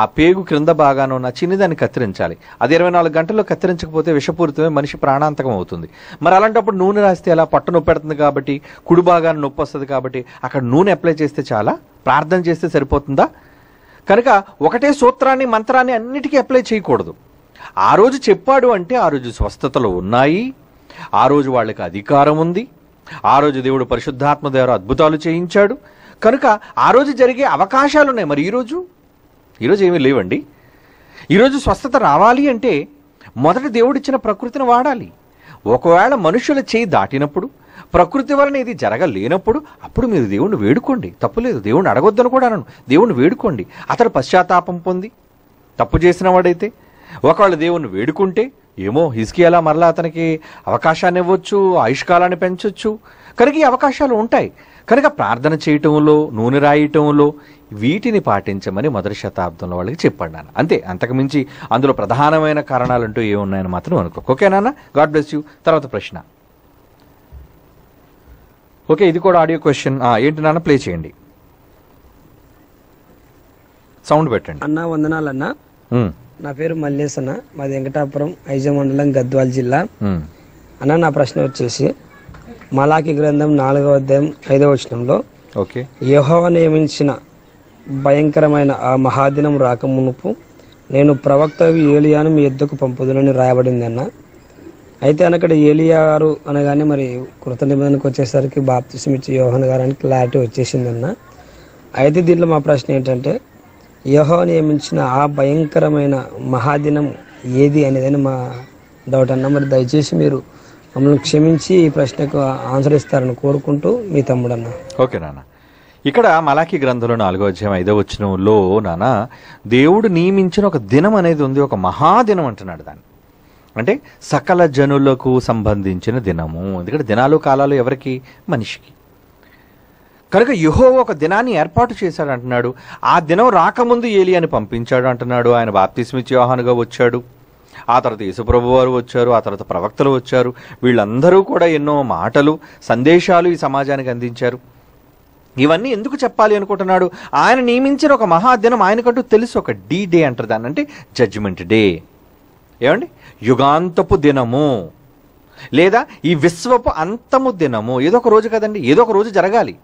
ఆ పేగు క్రింద భాగాన ఉన్న దాన్ని కత్తిరించాలి అది ఇరవై నాలుగు గంటల్లో కత్తిరించకపోతే విషపూరితమే మనిషి ప్రాణాంతకం అవుతుంది మరి అలాంటప్పుడు నూనె రాస్తే అలా పట్ట నొప్పి పెడుతుంది కాబట్టి కుడి భాగాన నొప్పి వస్తుంది కాబట్టి అక్కడ నూనె అప్లై చేస్తే చాలా ప్రార్థన చేస్తే సరిపోతుందా కనుక ఒకటే సూత్రాన్ని మంత్రాన్ని అన్నిటికీ అప్లై చేయకూడదు ఆ రోజు చెప్పాడు అంటే ఆ రోజు స్వస్థతలు ఉన్నాయి ఆ రోజు వాళ్ళకి అధికారం ఉంది ఆ రోజు దేవుడు పరిశుద్ధాత్మ ద్వారా అద్భుతాలు చేయించాడు కనుక ఆ రోజు జరిగే అవకాశాలు ఉన్నాయి మరి ఈరోజు ఈరోజు ఏమీ లేవండి ఈరోజు స్వస్థత రావాలి అంటే మొదట దేవుడిచ్చిన ప్రకృతిని వాడాలి ఒకవేళ మనుషుల చేయి దాటినప్పుడు ప్రకృతి వలన ఇది జరగలేనప్పుడు అప్పుడు మీరు దేవుణ్ణి వేడుకోండి తప్పులేదు దేవుణ్ణి అడగొద్దని కూడా అనను దేవుణ్ణి వేడుకోండి అతడు పశ్చాత్తాపం పొంది తప్పు చేసిన వాడైతే ఒకవేళ దేవుణ్ణి వేడుకుంటే ఏమో అలా మరలా అతనికి అవకాశాన్ని ఇవ్వచ్చు ఆయుష్కాలాన్ని పెంచవచ్చు కనుక ఈ అవకాశాలు ఉంటాయి కనుక ప్రార్థన చేయటంలో నూనె రాయటంలో వీటిని పాటించమని మొదటి శతాబ్దంలో వాళ్ళకి చెప్పండి నాన్న అంతే అంతకుమించి అందులో ప్రధానమైన కారణాలు అంటూ ఏమున్నాయని మాత్రం అనుకో ఓకే నాన్న గాడ్ బ్లెస్ యూ తర్వాత ప్రశ్న ఓకే ఇది కూడా ఆడియో క్వశ్చన్ ఏంటి నాన్న ప్లే చేయండి సౌండ్ పెట్టండి అన్న వందనాలన్నా నా పేరు మల్లేసన అన్న మాది వెంకటాపురం ఐజ మండలం గద్వాల్ జిల్లా అన్న నా ప్రశ్న వచ్చేసి మలాకి గ్రంథం నాలుగవ అధ్యాయం ఐదవ వచనంలో ఓకే యహోవ నియమించిన భయంకరమైన ఆ మహాదినం రాకమునుపు నేను ప్రవక్త ఏలియాను మీ ఎద్దుకు పంపుదనని రాయబడింది అన్న అయితే ఏలియా ఏలియారు అనగానే మరి కృత నిబంధనకు వచ్చేసరికి బాప్తిసం ఇచ్చి యోహన్ గారానికి క్లారిటీ వచ్చేసిందన్న అయితే దీంట్లో మా ప్రశ్న ఏంటంటే యహో నియమించిన ఆ భయంకరమైన మహాదినం ఏది అనేదని మా డౌట్ అన్న మరి దయచేసి మీరు మమ్మల్ని క్షమించి ఈ ప్రశ్నకు ఆన్సర్ ఇస్తారని కోరుకుంటూ మీ తమ్ముడు అన్న ఓకే నాన్న ఇక్కడ మలాఖీ గ్రంథంలో నాలుగో అధ్యాయం ఐదో వచనంలో నాన్న దేవుడు నియమించిన ఒక దినం అనేది ఉంది ఒక మహాదినం అంటున్నాడు దాన్ని అంటే సకల జనులకు సంబంధించిన దినము ఎందుకంటే దినాలు కాలాలు ఎవరికి మనిషికి కనుక యుహో ఒక దినాన్ని ఏర్పాటు చేశాడు అంటున్నాడు ఆ దినం రాకముందు ఏలి అని పంపించాడు అంటున్నాడు ఆయన బాప్తిస్మిచ్చి యోహానుగా వచ్చాడు ఆ తర్వాత యేసుప్రభు వారు వచ్చారు ఆ తర్వాత ప్రవక్తలు వచ్చారు వీళ్ళందరూ కూడా ఎన్నో మాటలు సందేశాలు ఈ సమాజానికి అందించారు ఇవన్నీ ఎందుకు చెప్పాలి అనుకుంటున్నాడు ఆయన నియమించిన ఒక మహాదినం ఆయనకంటూ తెలుసు ఒక డీ డే అంటారు దాన్ని అంటే జడ్జిమెంట్ డే ఏమండి యుగాంతపు దినము లేదా ఈ విశ్వపు అంతము దినము ఏదో ఒక రోజు కదండి ఏదో ఒక రోజు జరగాలి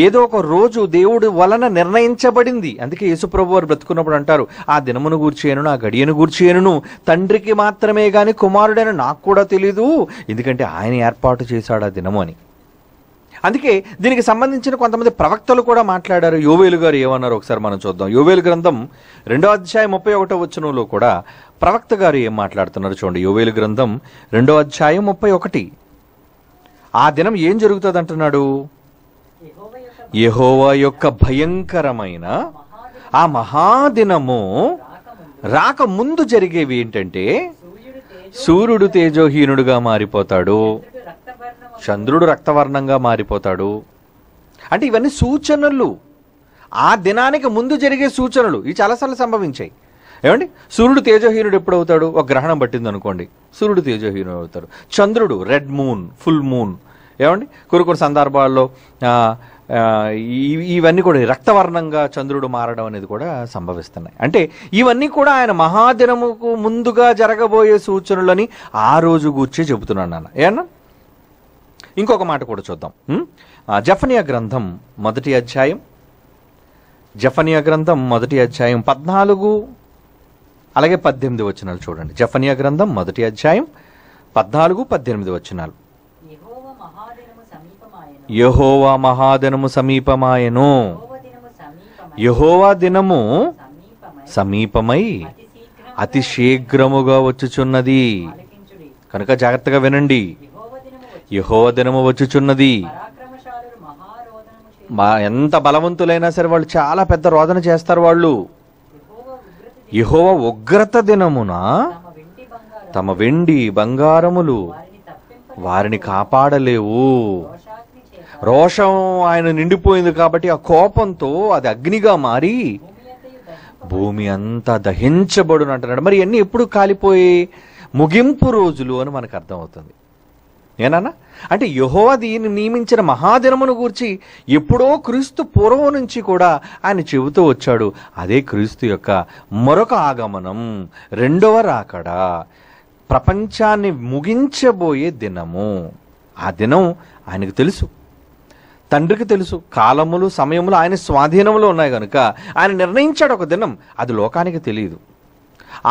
ఏదో ఒక రోజు దేవుడు వలన నిర్ణయించబడింది అందుకే యేసుప్రభు వారు బ్రతుకున్నప్పుడు అంటారు ఆ దినమును గూర్చేయను ఆ గడియను గూర్చేయను తండ్రికి మాత్రమే గాని కుమారుడైన నాకు కూడా తెలీదు ఎందుకంటే ఆయన ఏర్పాటు చేశాడు ఆ దినము అని అందుకే దీనికి సంబంధించిన కొంతమంది ప్రవక్తలు కూడా మాట్లాడారు యోవేలు గారు ఏమన్నారు ఒకసారి మనం చూద్దాం యోవేలు గ్రంథం రెండో అధ్యాయం ముప్పై ఒకటో వచనంలో కూడా ప్రవక్త గారు ఏం మాట్లాడుతున్నారు చూడండి యోవేలు గ్రంథం రెండో అధ్యాయం ముప్పై ఒకటి ఆ దినం ఏం జరుగుతుంది అంటున్నాడు యహోవా యొక్క భయంకరమైన ఆ మహాదినము రాక ముందు జరిగేవి ఏంటంటే సూర్యుడు తేజోహీనుడుగా మారిపోతాడు చంద్రుడు రక్తవర్ణంగా మారిపోతాడు అంటే ఇవన్నీ సూచనలు ఆ దినానికి ముందు జరిగే సూచనలు ఇవి చాలాసార్లు సంభవించాయి ఏమండి సూర్యుడు తేజోహీనుడు ఎప్పుడవుతాడు ఒక గ్రహణం పట్టింది అనుకోండి సూర్యుడు తేజోహీనుడు అవుతాడు చంద్రుడు రెడ్ మూన్ ఫుల్ మూన్ ఏమండి కొన్ని కొన్ని సందర్భాల్లో ఇవన్నీ కూడా రక్తవర్ణంగా చంద్రుడు మారడం అనేది కూడా సంభవిస్తున్నాయి అంటే ఇవన్నీ కూడా ఆయన మహాదినముకు ముందుగా జరగబోయే సూచనలని ఆ రోజు గూర్చే చెబుతున్నాను నాన్న ఏనా ఇంకొక మాట కూడా చూద్దాం జఫనియా గ్రంథం మొదటి అధ్యాయం జఫనియా గ్రంథం మొదటి అధ్యాయం పద్నాలుగు అలాగే పద్దెనిమిది వచనాలు చూడండి జఫనియా గ్రంథం మొదటి అధ్యాయం పద్నాలుగు పద్దెనిమిది వచనాలు యహోవా మహాదినము సమీపమాయను యహోవా దినము సమీపమై అతి శీఘ్రముగా వచ్చుచున్నది కనుక జాగ్రత్తగా వినండి యహోవ దినము వచ్చుచున్నది మా ఎంత బలవంతులైనా సరే వాళ్ళు చాలా పెద్ద రోదన చేస్తారు వాళ్ళు యహోవ ఉగ్రత దినమున తమ వెండి బంగారములు వారిని కాపాడలేవు రోషం ఆయన నిండిపోయింది కాబట్టి ఆ కోపంతో అది అగ్నిగా మారి భూమి అంతా దహించబడును అంటున్నాడు మరి ఇవన్నీ ఎప్పుడు కాలిపోయి ముగింపు రోజులు అని మనకు అర్థమవుతుంది ఏనానా అంటే యహోవా దీన్ని నియమించిన మహాదినమును గూర్చి ఎప్పుడో క్రీస్తు పూర్వం నుంచి కూడా ఆయన చెబుతూ వచ్చాడు అదే క్రీస్తు యొక్క మరొక ఆగమనం రెండవ రాకడా ప్రపంచాన్ని ముగించబోయే దినము ఆ దినం ఆయనకు తెలుసు తండ్రికి తెలుసు కాలములు సమయములు ఆయన స్వాధీనంలో ఉన్నాయి కనుక ఆయన నిర్ణయించాడు ఒక దినం అది లోకానికి తెలియదు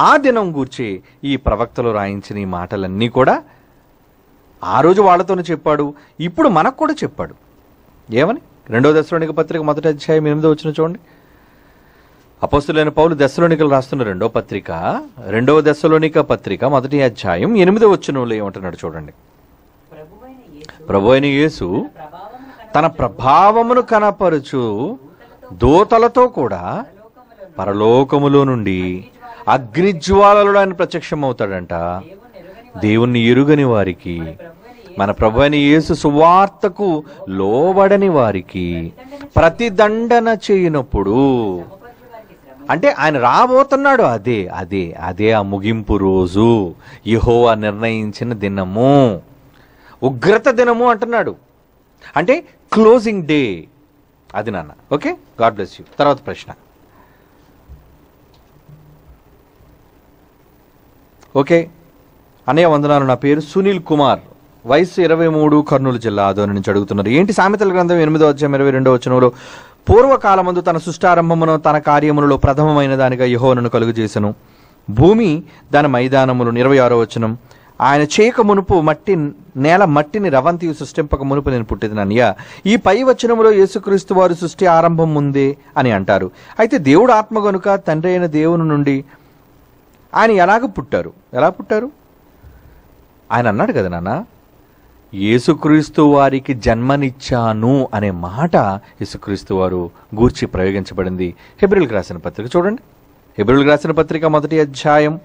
ఆ దినం గూర్చి ఈ ప్రవక్తలు రాయించిన ఈ మాటలన్నీ కూడా ఆ రోజు వాళ్ళతోనే చెప్పాడు ఇప్పుడు మనకు కూడా చెప్పాడు ఏమని రెండో దశలోనిక పత్రిక మొదటి అధ్యాయం ఎనిమిదో వచ్చిన చూడండి అపోస్తులైన పౌలు దశలోనికలు రాస్తున్న రెండో పత్రిక రెండవ దశలోనిక పత్రిక మొదటి అధ్యాయం ఎనిమిదో వచ్చిన ఏమంటున్నాడు చూడండి ప్రభు అయిన యేసు తన ప్రభావమును కనపరుచు దూతలతో కూడా పరలోకములో నుండి అగ్నిజ్వాలలో ఆయన ప్రత్యక్షమవుతాడంట దేవుణ్ణి ఎరుగని వారికి మన ప్రభు అని యేసు సువార్తకు లోబడని వారికి ప్రతిదండన చేయనప్పుడు అంటే ఆయన రాబోతున్నాడు అదే అదే అదే ఆ ముగింపు రోజు యహోవా నిర్ణయించిన దినము ఉగ్రత దినము అంటున్నాడు అంటే క్లోజింగ్ డే అది నాన్న ఓకే గాడ్ బ్లెస్ యూ తర్వాత ప్రశ్న ఓకే అనే వందనాలు నా పేరు సునీల్ కుమార్ వయసు ఇరవై మూడు కర్నూలు జిల్లా ఆదోని నుంచి అడుగుతున్నారు ఏంటి సామెతల గ్రంథం ఎనిమిదో అధ్యాయం ఇరవై రెండో వచనంలో పూర్వకాలమందు తన సుష్టారంభమును తన కార్యములలో ప్రథమమైన దానిగా యహోనను కలుగు భూమి దాని మైదానములు ఇరవై ఆరో వచనం ఆయన చేయక మునుపు మట్టి నేల మట్టిని రవంతి సృష్టింపక మునుపు నేను పుట్టిదననియ ఈ పై వచనంలో యేసుక్రీస్తు వారు సృష్టి ఆరంభం ఉంది అని అంటారు అయితే దేవుడు ఆత్మ గనుక తండ్రి అయిన దేవుని నుండి ఆయన ఎలాగ పుట్టారు ఎలా పుట్టారు ఆయన అన్నాడు కదా నాన్న యేసుక్రీస్తు వారికి జన్మనిచ్చాను అనే మాట యేసుక్రీస్తు వారు గూర్చి ప్రయోగించబడింది హెబ్రిల్కి రాసిన పత్రిక చూడండి హెబ్రిల్కి రాసిన పత్రిక మొదటి అధ్యాయం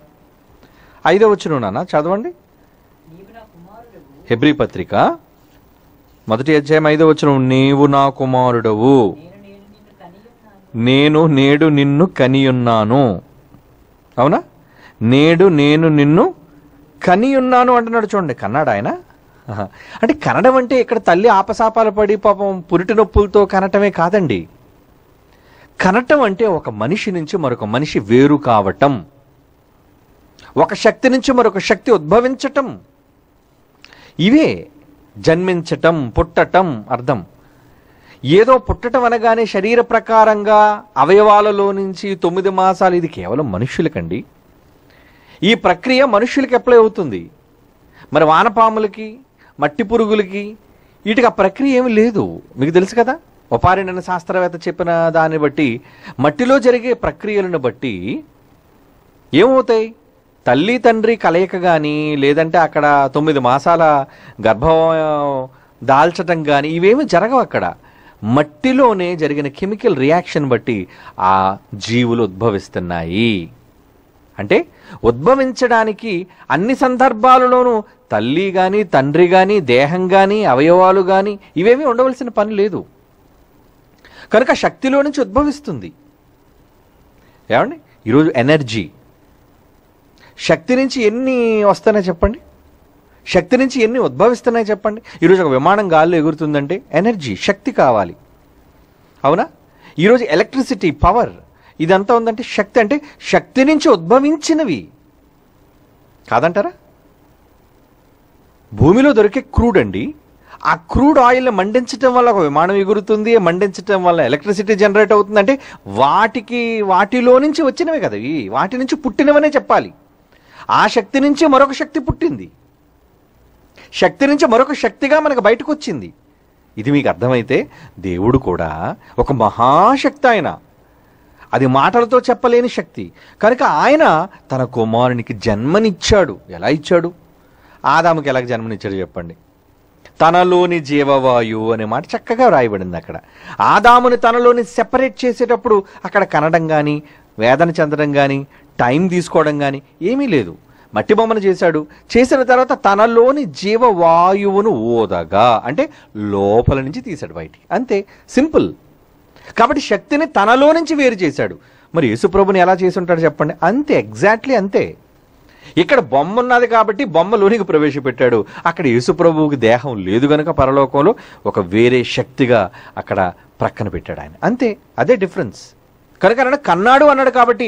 ఐదో వచ్చును నాన్న చదవండి హెబ్రి పత్రిక మొదటి అధ్యాయం ఐదో వచ్చిన నీవు నా కుమారుడవు నేను నేడు నిన్ను కనియున్నాను అవునా నేడు నేను నిన్ను కనియున్నాను అంటున్నాడు చూడండి కన్నాడు ఆయన అంటే కనడం అంటే ఇక్కడ తల్లి ఆపసాపాలు పడి పాపం పురిటి నొప్పులతో కనటమే కాదండి కనటం అంటే ఒక మనిషి నుంచి మరొక మనిషి వేరు కావటం ఒక శక్తి నుంచి మరొక శక్తి ఉద్భవించటం ఇవే జన్మించటం పుట్టటం అర్థం ఏదో పుట్టటం అనగానే శరీర ప్రకారంగా అవయవాలలో నుంచి తొమ్మిది మాసాలు ఇది కేవలం మనుష్యులకండి ఈ ప్రక్రియ మనుష్యులకి అప్లై అవుతుంది మరి వానపాములకి మట్టి పురుగులకి వీటికి ఆ ప్రక్రియ ఏమి లేదు మీకు తెలుసు కదా ఉపారిణ శాస్త్రవేత్త చెప్పిన దాన్ని బట్టి మట్టిలో జరిగే ప్రక్రియలను బట్టి ఏమవుతాయి తల్లి తండ్రి కలయిక కానీ లేదంటే అక్కడ తొమ్మిది మాసాల గర్భం దాల్చటం కానీ ఇవేమి జరగవు అక్కడ మట్టిలోనే జరిగిన కెమికల్ రియాక్షన్ బట్టి ఆ జీవులు ఉద్భవిస్తున్నాయి అంటే ఉద్భవించడానికి అన్ని సందర్భాలలోనూ తల్లి కానీ తండ్రి కానీ దేహం కానీ అవయవాలు కానీ ఇవేమీ ఉండవలసిన పని లేదు కనుక శక్తిలో నుంచి ఉద్భవిస్తుంది ఏమండి ఈరోజు ఎనర్జీ శక్తి నుంచి ఎన్ని వస్తున్నాయి చెప్పండి శక్తి నుంచి ఎన్ని ఉద్భవిస్తున్నాయి చెప్పండి ఈరోజు ఒక విమానం గాల్లో ఎగురుతుందంటే ఎనర్జీ శక్తి కావాలి అవునా ఈరోజు ఎలక్ట్రిసిటీ పవర్ ఇదంతా ఉందంటే శక్తి అంటే శక్తి నుంచి ఉద్భవించినవి కాదంటారా భూమిలో దొరికే క్రూడ్ అండి ఆ క్రూడ్ ఆయిల్ మండించడం వల్ల ఒక విమానం ఎగురుతుంది మండించడం వల్ల ఎలక్ట్రిసిటీ జనరేట్ అవుతుందంటే వాటికి వాటిలో నుంచి వచ్చినవే కదా వాటి నుంచి పుట్టినవనే చెప్పాలి ఆ శక్తి నుంచి మరొక శక్తి పుట్టింది శక్తి నుంచి మరొక శక్తిగా మనకు బయటకు వచ్చింది ఇది మీకు అర్థమైతే దేవుడు కూడా ఒక మహాశక్తి ఆయన అది మాటలతో చెప్పలేని శక్తి కనుక ఆయన తన కుమారునికి జన్మనిచ్చాడు ఎలా ఇచ్చాడు ఆదాముకి ఎలా జన్మనిచ్చాడు చెప్పండి తనలోని జీవవాయువు అనే మాట చక్కగా వ్రాయబడింది అక్కడ ఆదాముని తనలోని సెపరేట్ చేసేటప్పుడు అక్కడ కనడం కానీ వేదన చెందడం కానీ టైం తీసుకోవడం కానీ ఏమీ లేదు మట్టి బొమ్మను చేశాడు చేసిన తర్వాత తనలోని జీవవాయువును ఓదగా అంటే లోపల నుంచి తీశాడు బయటికి అంతే సింపుల్ కాబట్టి శక్తిని తనలో నుంచి వేరు చేశాడు మరి యేసుప్రభుని ఎలా చేసి ఉంటాడు చెప్పండి అంతే ఎగ్జాక్ట్లీ అంతే ఇక్కడ బొమ్మ ఉన్నది కాబట్టి బొమ్మలోనికి ప్రవేశపెట్టాడు అక్కడ యేసుప్రభువుకి దేహం లేదు గనుక పరలోకంలో ఒక వేరే శక్తిగా అక్కడ ప్రక్కన పెట్టాడు ఆయన అంతే అదే డిఫరెన్స్ కనుక అన్నాడు కన్నాడు అన్నాడు కాబట్టి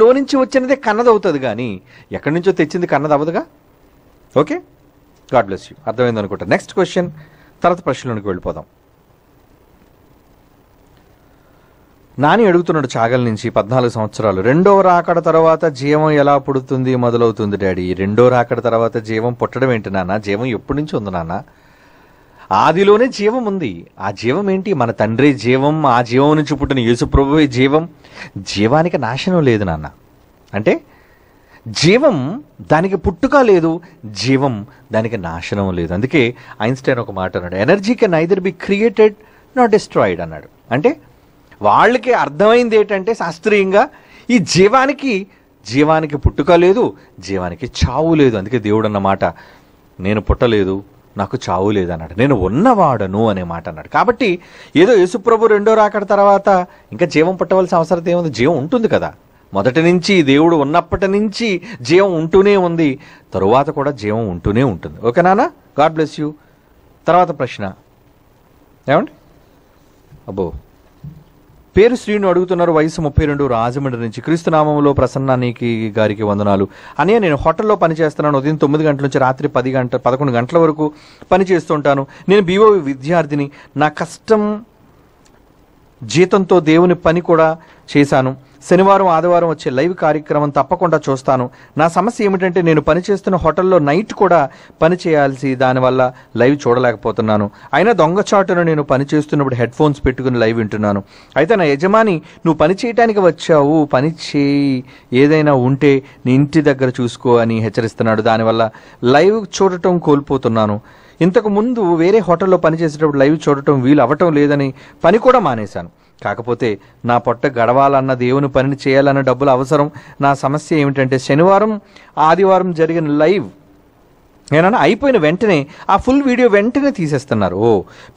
లో నుంచి వచ్చినదే కన్నదవుతుంది కానీ ఎక్కడి నుంచో తెచ్చింది అవ్వదుగా ఓకే గాడ్ బ్లెస్ యూ అర్థమైంది అనుకుంటా నెక్స్ట్ క్వశ్చన్ తర్వాత ప్రశ్నలోనికి వెళ్ళిపోదాం నాని అడుగుతున్నాడు చాగల్ నుంచి పద్నాలుగు సంవత్సరాలు రెండో రాకడ తర్వాత జీవం ఎలా పుడుతుంది మొదలవుతుంది డాడీ రెండో రాకడ తర్వాత జీవం పుట్టడం ఏంటి నాన్న జీవం ఎప్పటి నుంచి ఉంది నాన్న ఆదిలోనే జీవం ఉంది ఆ జీవం ఏంటి మన తండ్రి జీవం ఆ జీవం నుంచి పుట్టిన యేసుప్రభువే జీవం జీవానికి నాశనం లేదు నాన్న అంటే జీవం దానికి పుట్టుక లేదు జీవం దానికి నాశనం లేదు అందుకే ఐన్స్టైన్ ఒక మాట అన్నాడు energy can either be created not destroyed అన్నాడు అంటే వాళ్ళకి అర్థమైంది ఏంటంటే శాస్త్రీయంగా ఈ జీవానికి జీవానికి పుట్టుక లేదు జీవానికి చావు లేదు అందుకే దేవుడు అన్నమాట నేను పుట్టలేదు నాకు చావు లేదన్నాడు నేను ఉన్నవాడను అనే మాట అన్నాడు కాబట్టి ఏదో యేసుప్రభు రెండో రాకడ తర్వాత ఇంకా జీవం పట్టవలసిన అవసరం ఏముంది జీవం ఉంటుంది కదా మొదటి నుంచి దేవుడు ఉన్నప్పటి నుంచి జీవం ఉంటూనే ఉంది తరువాత కూడా జీవం ఉంటూనే ఉంటుంది ఓకే నానా గాడ్ బ్లెస్ యూ తర్వాత ప్రశ్న ఏమండి అబ్బో పేరు శ్రీను అడుగుతున్నారు వయసు ముప్పై రెండు రాజమండ్రి నుంచి క్రీస్తునామంలో ప్రసన్నానికి గారికి వందనాలు అనే నేను హోటల్లో పనిచేస్తున్నాను ఉదయం తొమ్మిది గంటల నుంచి రాత్రి పది గంట పదకొండు గంటల వరకు పనిచేస్తుంటాను నేను బీఓ విద్యార్థిని నా కష్టం జీతంతో దేవుని పని కూడా చేశాను శనివారం ఆదివారం వచ్చే లైవ్ కార్యక్రమం తప్పకుండా చూస్తాను నా సమస్య ఏమిటంటే నేను పనిచేస్తున్న హోటల్లో నైట్ కూడా పని చేయాల్సి దానివల్ల లైవ్ చూడలేకపోతున్నాను అయినా దొంగచాటును నేను పని చేస్తున్నప్పుడు హెడ్ ఫోన్స్ పెట్టుకుని లైవ్ వింటున్నాను అయితే నా యజమాని నువ్వు పని చేయటానికి వచ్చావు పని చేయి ఏదైనా ఉంటే నీ ఇంటి దగ్గర చూసుకో అని హెచ్చరిస్తున్నాడు దానివల్ల లైవ్ చూడటం కోల్పోతున్నాను ఇంతకు ముందు వేరే హోటల్లో పనిచేసేటప్పుడు లైవ్ చూడటం వీలు అవ్వటం లేదని పని కూడా మానేశాను కాకపోతే నా పొట్ట గడవాలన్న దేవుని పనిని చేయాలన్న డబ్బులు అవసరం నా సమస్య ఏమిటంటే శనివారం ఆదివారం జరిగిన లైవ్ నేనన్నా అయిపోయిన వెంటనే ఆ ఫుల్ వీడియో వెంటనే తీసేస్తున్నారు ఓ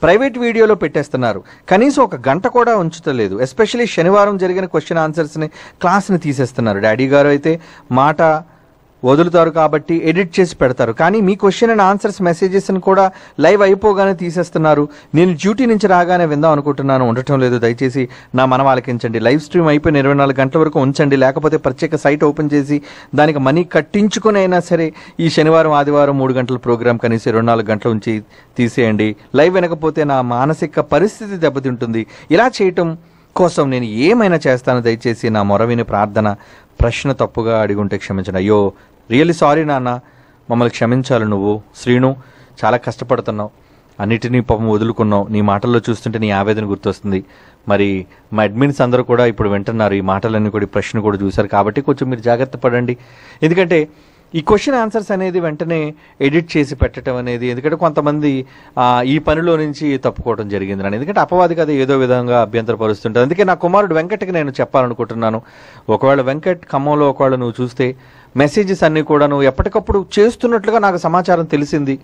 ప్రైవేట్ వీడియోలో పెట్టేస్తున్నారు కనీసం ఒక గంట కూడా ఉంచుతలేదు ఎస్పెషలీ శనివారం జరిగిన క్వశ్చన్ ఆన్సర్స్ని క్లాస్ని తీసేస్తున్నారు డాడీ గారు అయితే మాట వదులుతారు కాబట్టి ఎడిట్ చేసి పెడతారు కానీ మీ క్వశ్చన్ అండ్ ఆన్సర్స్ మెసేజెస్ని కూడా లైవ్ అయిపోగానే తీసేస్తున్నారు నేను డ్యూటీ నుంచి రాగానే విందాం అనుకుంటున్నాను ఉండటం లేదు దయచేసి నా మనం ఆలకించండి లైవ్ స్ట్రీమ్ అయిపోయిన ఇరవై నాలుగు గంటల వరకు ఉంచండి లేకపోతే ప్రత్యేక సైట్ ఓపెన్ చేసి దానికి మనీ కట్టించుకుని అయినా సరే ఈ శనివారం ఆదివారం మూడు గంటల ప్రోగ్రాం కనీసం ఇరవై నాలుగు గంటలు ఉంచి తీసేయండి లైవ్ వినకపోతే నా మానసిక పరిస్థితి దెబ్బతింటుంది ఇలా చేయటం కోసం నేను ఏమైనా చేస్తాను దయచేసి నా మొరవిని ప్రార్థన ప్రశ్న తప్పుగా అడిగుంటే క్షమించండి అయ్యో రియల్లీ సారీ నాన్న మమ్మల్ని క్షమించాలి నువ్వు శ్రీను చాలా కష్టపడుతున్నావు అన్నిటినీ పాపం వదులుకున్నావు నీ మాటల్లో చూస్తుంటే నీ ఆవేదన గుర్తొస్తుంది మరి మా అడ్మిన్స్ అందరూ కూడా ఇప్పుడు వింటున్నారు ఈ మాటలన్నీ కూడా ప్రశ్న కూడా చూశారు కాబట్టి కొంచెం మీరు జాగ్రత్త పడండి ఎందుకంటే ఈ క్వశ్చన్ ఆన్సర్స్ అనేది వెంటనే ఎడిట్ చేసి పెట్టడం అనేది ఎందుకంటే కొంతమంది ఈ పనిలో నుంచి తప్పుకోవడం జరిగింది అని ఎందుకంటే అపవాది కదా ఏదో విధంగా అభ్యంతర పరుస్తుంటుంది అందుకే నా కుమారుడు వెంకట్కి నేను చెప్పాలనుకుంటున్నాను ఒకవేళ వెంకట్ ఖమ్మంలో ఒకవేళ నువ్వు చూస్తే మెసేజెస్ అన్నీ కూడా నువ్వు ఎప్పటికప్పుడు చేస్తున్నట్లుగా నాకు సమాచారం తెలిసింది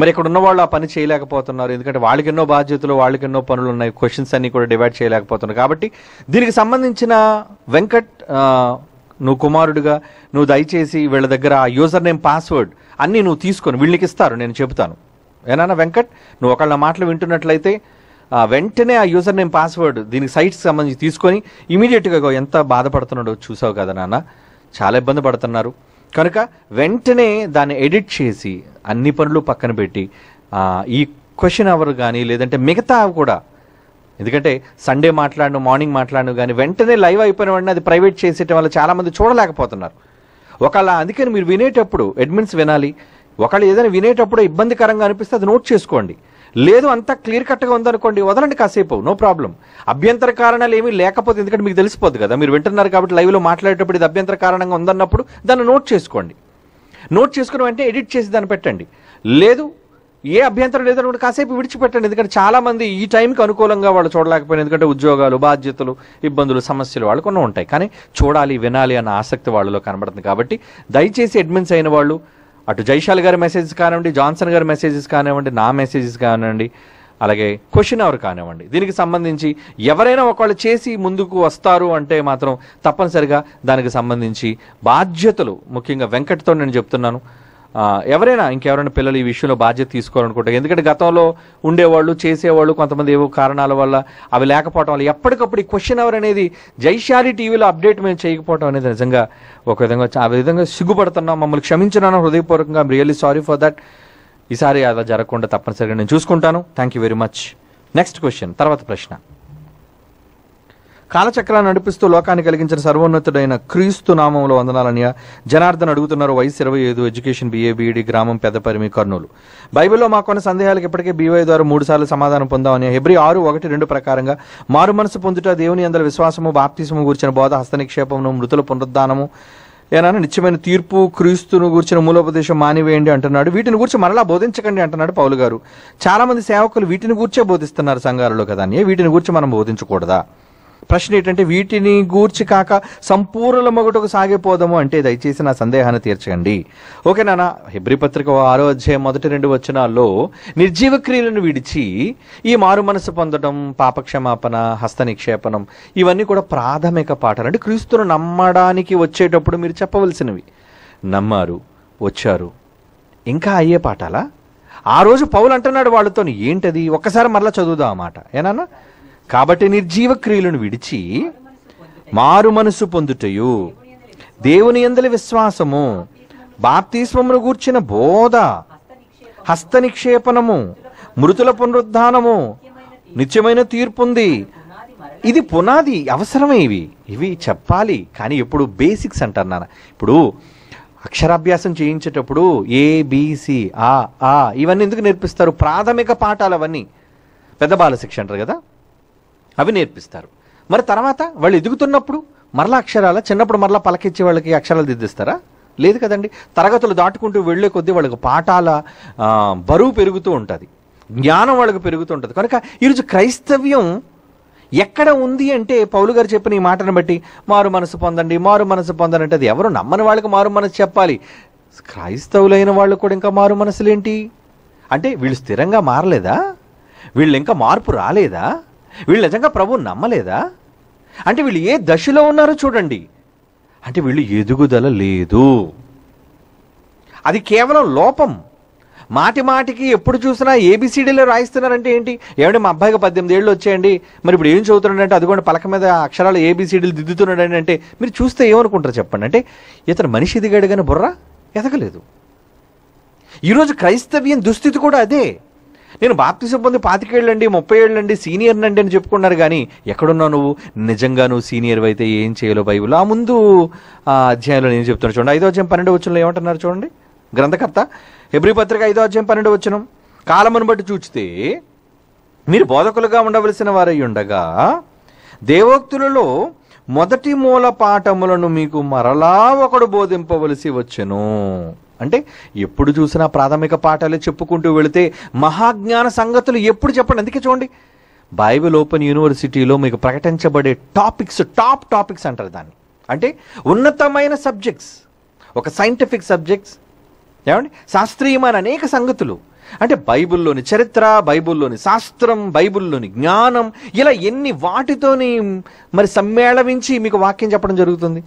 మరి ఇక్కడ ఉన్నవాళ్ళు వాళ్ళు ఆ పని చేయలేకపోతున్నారు ఎందుకంటే వాళ్ళకి ఎన్నో బాధ్యతలు వాళ్ళకి ఎన్నో పనులు ఉన్నాయి క్వశ్చన్స్ అన్నీ కూడా డివైడ్ చేయలేకపోతున్నారు కాబట్టి దీనికి సంబంధించిన వెంకట్ నువ్వు కుమారుడిగా నువ్వు దయచేసి వీళ్ళ దగ్గర ఆ యూజర్ నేమ్ పాస్వర్డ్ అన్నీ నువ్వు తీసుకొని వీళ్ళకి ఇస్తారు నేను చెబుతాను ఏనా వెంకట్ నువ్వు ఒకళ్ళ మాటలు వింటున్నట్లయితే వెంటనే ఆ యూజర్ నేమ్ పాస్వర్డ్ దీనికి సైట్స్ సంబంధించి తీసుకొని ఇమీడియట్గా ఎంత బాధపడుతున్నాడో చూసావు కదా నాన్న చాలా ఇబ్బంది పడుతున్నారు కనుక వెంటనే దాన్ని ఎడిట్ చేసి అన్ని పనులు పక్కన పెట్టి ఈ క్వశ్చన్ అవర్ కానీ లేదంటే మిగతా కూడా ఎందుకంటే సండే మాట్లాడు మార్నింగ్ మాట్లాడను కానీ వెంటనే లైవ్ అయిపోయిన వెంటనే అది ప్రైవేట్ చేసేటం వల్ల చాలామంది చూడలేకపోతున్నారు ఒకళ్ళ అందుకని మీరు వినేటప్పుడు అడ్మిన్స్ వినాలి ఒకళ్ళు ఏదైనా వినేటప్పుడు ఇబ్బందికరంగా అనిపిస్తే అది నోట్ చేసుకోండి లేదు అంతా క్లియర్ కట్గా ఉందనుకోండి వదలండి కాసేపు నో ప్రాబ్లం అభ్యంతర కారణాలు ఏమీ లేకపోతే ఎందుకంటే మీకు తెలిసిపోద్ది కదా మీరు వింటున్నారు కాబట్టి లైవ్లో మాట్లాడేటప్పుడు ఇది అభ్యంతర కారణంగా ఉందన్నప్పుడు దాన్ని నోట్ చేసుకోండి నోట్ చేసుకుని వెంటనే ఎడిట్ చేసి దాన్ని పెట్టండి లేదు ఏ అభ్యంతరం లేదనుకుంటే కాసేపు విడిచిపెట్టండి ఎందుకంటే చాలా మంది ఈ టైంకి అనుకూలంగా వాళ్ళు చూడలేకపోయినా ఎందుకంటే ఉద్యోగాలు బాధ్యతలు ఇబ్బందులు సమస్యలు వాళ్ళు కొన్ని ఉంటాయి కానీ చూడాలి వినాలి అన్న ఆసక్తి వాళ్ళలో కనబడుతుంది కాబట్టి దయచేసి అడ్మిన్స్ అయిన వాళ్ళు అటు జైశాల్ గారి మెసేజెస్ కానివ్వండి జాన్సన్ గారి మెసేజెస్ కానివ్వండి నా మెసేజెస్ కానివ్వండి అలాగే క్వశ్చన్ అవర్ కానివ్వండి దీనికి సంబంధించి ఎవరైనా ఒకవేళ చేసి ముందుకు వస్తారు అంటే మాత్రం తప్పనిసరిగా దానికి సంబంధించి బాధ్యతలు ముఖ్యంగా వెంకట్తో నేను చెప్తున్నాను ఎవరైనా ఇంకెవరైనా పిల్లలు ఈ విషయంలో బాధ్యత తీసుకోవాలనుకుంటారు ఎందుకంటే గతంలో ఉండేవాళ్ళు చేసేవాళ్ళు కొంతమంది ఏవో కారణాల వల్ల అవి లేకపోవటం వల్ల ఎప్పటికప్పుడు ఈ క్వశ్చన్ అవర్ అనేది జైశాలి టీవీలో అప్డేట్ మేము చేయకపోవడం అనేది నిజంగా ఒక విధంగా ఆ విధంగా సిగ్గుపడుతున్నాం మమ్మల్ని క్షమించినాను హృదయపూర్వకంగా రియల్లీ సారీ ఫర్ దట్ ఈసారి అలా జరగకుండా తప్పనిసరిగా నేను చూసుకుంటాను thank you very much next question తర్వాత ప్రశ్న కాలచక్రాన్ని నడిపిస్తూ లోకాన్ని కలిగించిన సర్వోన్నతుడైన క్రీస్తు నామంలో వందనాలని జనార్దన్ అడుగుతున్నారు వయసు ఇరవై ఐదు ఎడ్యుకేషన్ బిఏ బీఈడి గ్రామం పెద్దపరిమి కర్నూలు బైబిల్లో కొన్ని సందేహాలకు ఇప్పటికే బీవై ద్వారా మూడు సార్లు సమాధానం పొందామని హెబ్రి ఆరు ఒకటి రెండు ప్రకారంగా మారు మనసు పొందుట దేవుని అందరి విశ్వాసము బాప్తిసము గురించిన బోధ హస్తనిక్షేపమును మృతుల పునరుద్ధానము ఏనా నిత్యమైన తీర్పు క్రీస్తును గూర్చిన మూలోపదేశం మానివేయండి అంటున్నాడు వీటిని గురించి మరలా బోధించకండి అంటున్నాడు పౌలు గారు చాలామంది సేవకులు వీటిని గూర్చే బోధిస్తున్నారు సంఘాలలో కదా అని వీటిని గురించి మనం బోధించకూడదా ప్రశ్న ఏంటంటే వీటిని గూర్చి కాక సంపూర్ణ మొగటకు సాగిపోదాము అంటే దయచేసి నా సందేహాన్ని తీర్చకండి ఓకే నాన్న హెబ్రి పత్రిక ఆరో అధ్యాయం మొదటి రెండు వచనాల్లో నిర్జీవ క్రియలను విడిచి ఈ మారు మనసు పొందడం పాపక్షమాపణ హస్త నిక్షేపణం ఇవన్నీ కూడా ప్రాథమిక పాఠాలు అంటే క్రీస్తును నమ్మడానికి వచ్చేటప్పుడు మీరు చెప్పవలసినవి నమ్మారు వచ్చారు ఇంకా అయ్యే పాఠాలా ఆ రోజు పౌలు అంటున్నాడు వాళ్ళతో ఏంటది ఒక్కసారి మరలా చదువుదాం అన్నమాట ఏనా కాబట్టి నిర్జీవ క్రియలను విడిచి మారు మనసు పొందుటయు దేవుని ఎందల విశ్వాసము బాప్తిస్వమును గూర్చిన బోధ హస్త నిక్షేపణము మృతుల పునరుద్ధానము నిత్యమైన తీర్పుంది ఇది పునాది అవసరమే ఇవి ఇవి చెప్పాలి కానీ ఎప్పుడు బేసిక్స్ అంటారు నాన్న ఇప్పుడు అక్షరాభ్యాసం చేయించేటప్పుడు ఏబిసి ఆ ఆ ఇవన్నీ ఎందుకు నేర్పిస్తారు ప్రాథమిక పాఠాలు అవన్నీ పెద్ద బాల శిక్ష అంటారు కదా అవి నేర్పిస్తారు మరి తర్వాత వాళ్ళు ఎదుగుతున్నప్పుడు మరలా అక్షరాల చిన్నప్పుడు మరలా పలకిచ్చే వాళ్ళకి అక్షరాలు దిద్దిస్తారా లేదు కదండి తరగతులు దాటుకుంటూ వెళ్ళే కొద్దీ వాళ్ళకి పాఠాల బరువు పెరుగుతూ ఉంటుంది జ్ఞానం వాళ్ళకి పెరుగుతూ ఉంటుంది కనుక ఈరోజు క్రైస్తవ్యం ఎక్కడ ఉంది అంటే పౌలు గారు చెప్పిన ఈ మాటను బట్టి మారు మనసు పొందండి మారు మనసు పొందండి అంటే అది ఎవరు నమ్మని వాళ్ళకి మారు మనసు చెప్పాలి క్రైస్తవులైన వాళ్ళు కూడా ఇంకా మారు మనసులేంటి అంటే వీళ్ళు స్థిరంగా మారలేదా వీళ్ళు ఇంకా మార్పు రాలేదా వీళ్ళు నిజంగా ప్రభు నమ్మలేదా అంటే వీళ్ళు ఏ దశలో ఉన్నారో చూడండి అంటే వీళ్ళు ఎదుగుదల లేదు అది కేవలం లోపం మాటి మాటికి ఎప్పుడు చూసినా ఏబిసిడీలో రాయిస్తున్నారంటే ఏంటి ఏమంటే మా అబ్బాయికి పద్దెనిమిది ఏళ్ళు వచ్చేయండి మరి ఇప్పుడు ఏం చదువుతున్నాడంటే అదిగోండి పలక మీద అక్షరాలు ఏబిసిడీలు దిద్దుతున్నాడని అంటే మీరు చూస్తే ఏమనుకుంటారు చెప్పండి అంటే ఇతను మనిషి ఎదిగాడు కానీ బుర్ర ఎదగలేదు ఈరోజు క్రైస్తవ్యం దుస్థితి కూడా అదే నేను బాప్తిజం పొంది పాతికేళ్ళండి ముప్పై ఏళ్ళండి సీనియర్ నండి అని చెప్పుకున్నారు కానీ ఎక్కడున్నావు నువ్వు నిజంగా నువ్వు సీనియర్ అయితే ఏం చేయాలో బైబుల్ ఆ ముందు అధ్యాయంలో నేను చెప్తున్నాను చూడండి ఐదో అధ్యాయం పన్నెండు వచ్చిన ఏమంటున్నారు చూడండి గ్రంథకర్త ఎబ్రి పత్రిక ఐదో అధ్యాయం పన్నెండు వచ్చిన కాలమును బట్టి చూచితే మీరు బోధకులుగా ఉండవలసిన వారై ఉండగా దేవోక్తులలో మొదటి మూల పాఠములను మీకు మరలా ఒకడు బోధింపవలసి వచ్చెను అంటే ఎప్పుడు చూసినా ప్రాథమిక పాఠాలు చెప్పుకుంటూ వెళితే మహాజ్ఞాన సంగతులు ఎప్పుడు చెప్పండి అందుకే చూడండి బైబిల్ ఓపెన్ యూనివర్సిటీలో మీకు ప్రకటించబడే టాపిక్స్ టాప్ టాపిక్స్ అంటారు దాన్ని అంటే ఉన్నతమైన సబ్జెక్ట్స్ ఒక సైంటిఫిక్ సబ్జెక్ట్స్ ఏమండి శాస్త్రీయమైన అనేక సంగతులు అంటే బైబిల్లోని చరిత్ర బైబిల్లోని శాస్త్రం బైబిల్లోని జ్ఞానం ఇలా ఎన్ని వాటితోని మరి సమ్మేళవించి మీకు వాక్యం చెప్పడం జరుగుతుంది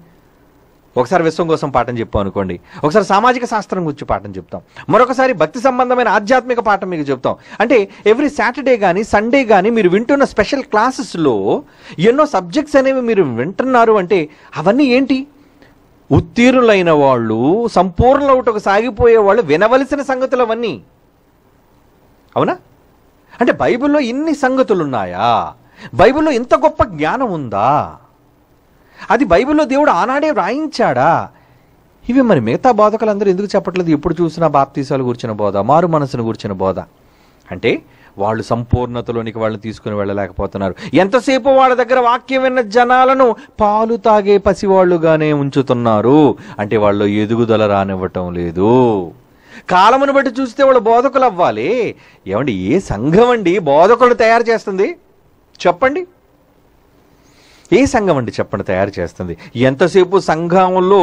ఒకసారి విశ్వం కోసం పాఠం చెప్పాం అనుకోండి ఒకసారి సామాజిక శాస్త్రం గురించి పాఠం చెప్తాం మరొకసారి భక్తి సంబంధమైన ఆధ్యాత్మిక పాఠం మీకు చెప్తాం అంటే ఎవ్రీ సాటర్డే కానీ సండే కానీ మీరు వింటున్న స్పెషల్ క్లాసెస్లో ఎన్నో సబ్జెక్ట్స్ అనేవి మీరు వింటున్నారు అంటే అవన్నీ ఏంటి ఉత్తీర్ణులైన వాళ్ళు ఒకటి సాగిపోయే వాళ్ళు వినవలసిన సంగతులు అవన్నీ అవునా అంటే బైబిల్లో ఇన్ని సంగతులున్నాయా బైబిల్లో ఇంత గొప్ప జ్ఞానం ఉందా అది బైబిల్లో దేవుడు ఆనాడే వ్రాయించాడా ఇవి మరి మిగతా బోధకులందరూ ఎందుకు చెప్పట్లేదు ఎప్పుడు చూసినా బాప్తీసాలు కూర్చున్న బోధ మారు మనసును కూర్చున్న బోధ అంటే వాళ్ళు సంపూర్ణతలోనికి వాళ్ళని తీసుకుని వెళ్ళలేకపోతున్నారు ఎంతసేపు వాళ్ళ దగ్గర వాక్యం విన్న జనాలను పాలు తాగే పసివాళ్ళుగానే ఉంచుతున్నారు అంటే వాళ్ళు ఎదుగుదల రానివ్వటం లేదు కాలమును బట్టి చూస్తే వాళ్ళు బోధకులు అవ్వాలి ఏమండి ఏ సంఘం అండి బోధకులు తయారు చేస్తుంది చెప్పండి ఏ సంఘం అండి చెప్పండి తయారు చేస్తుంది ఎంతసేపు సంఘంలో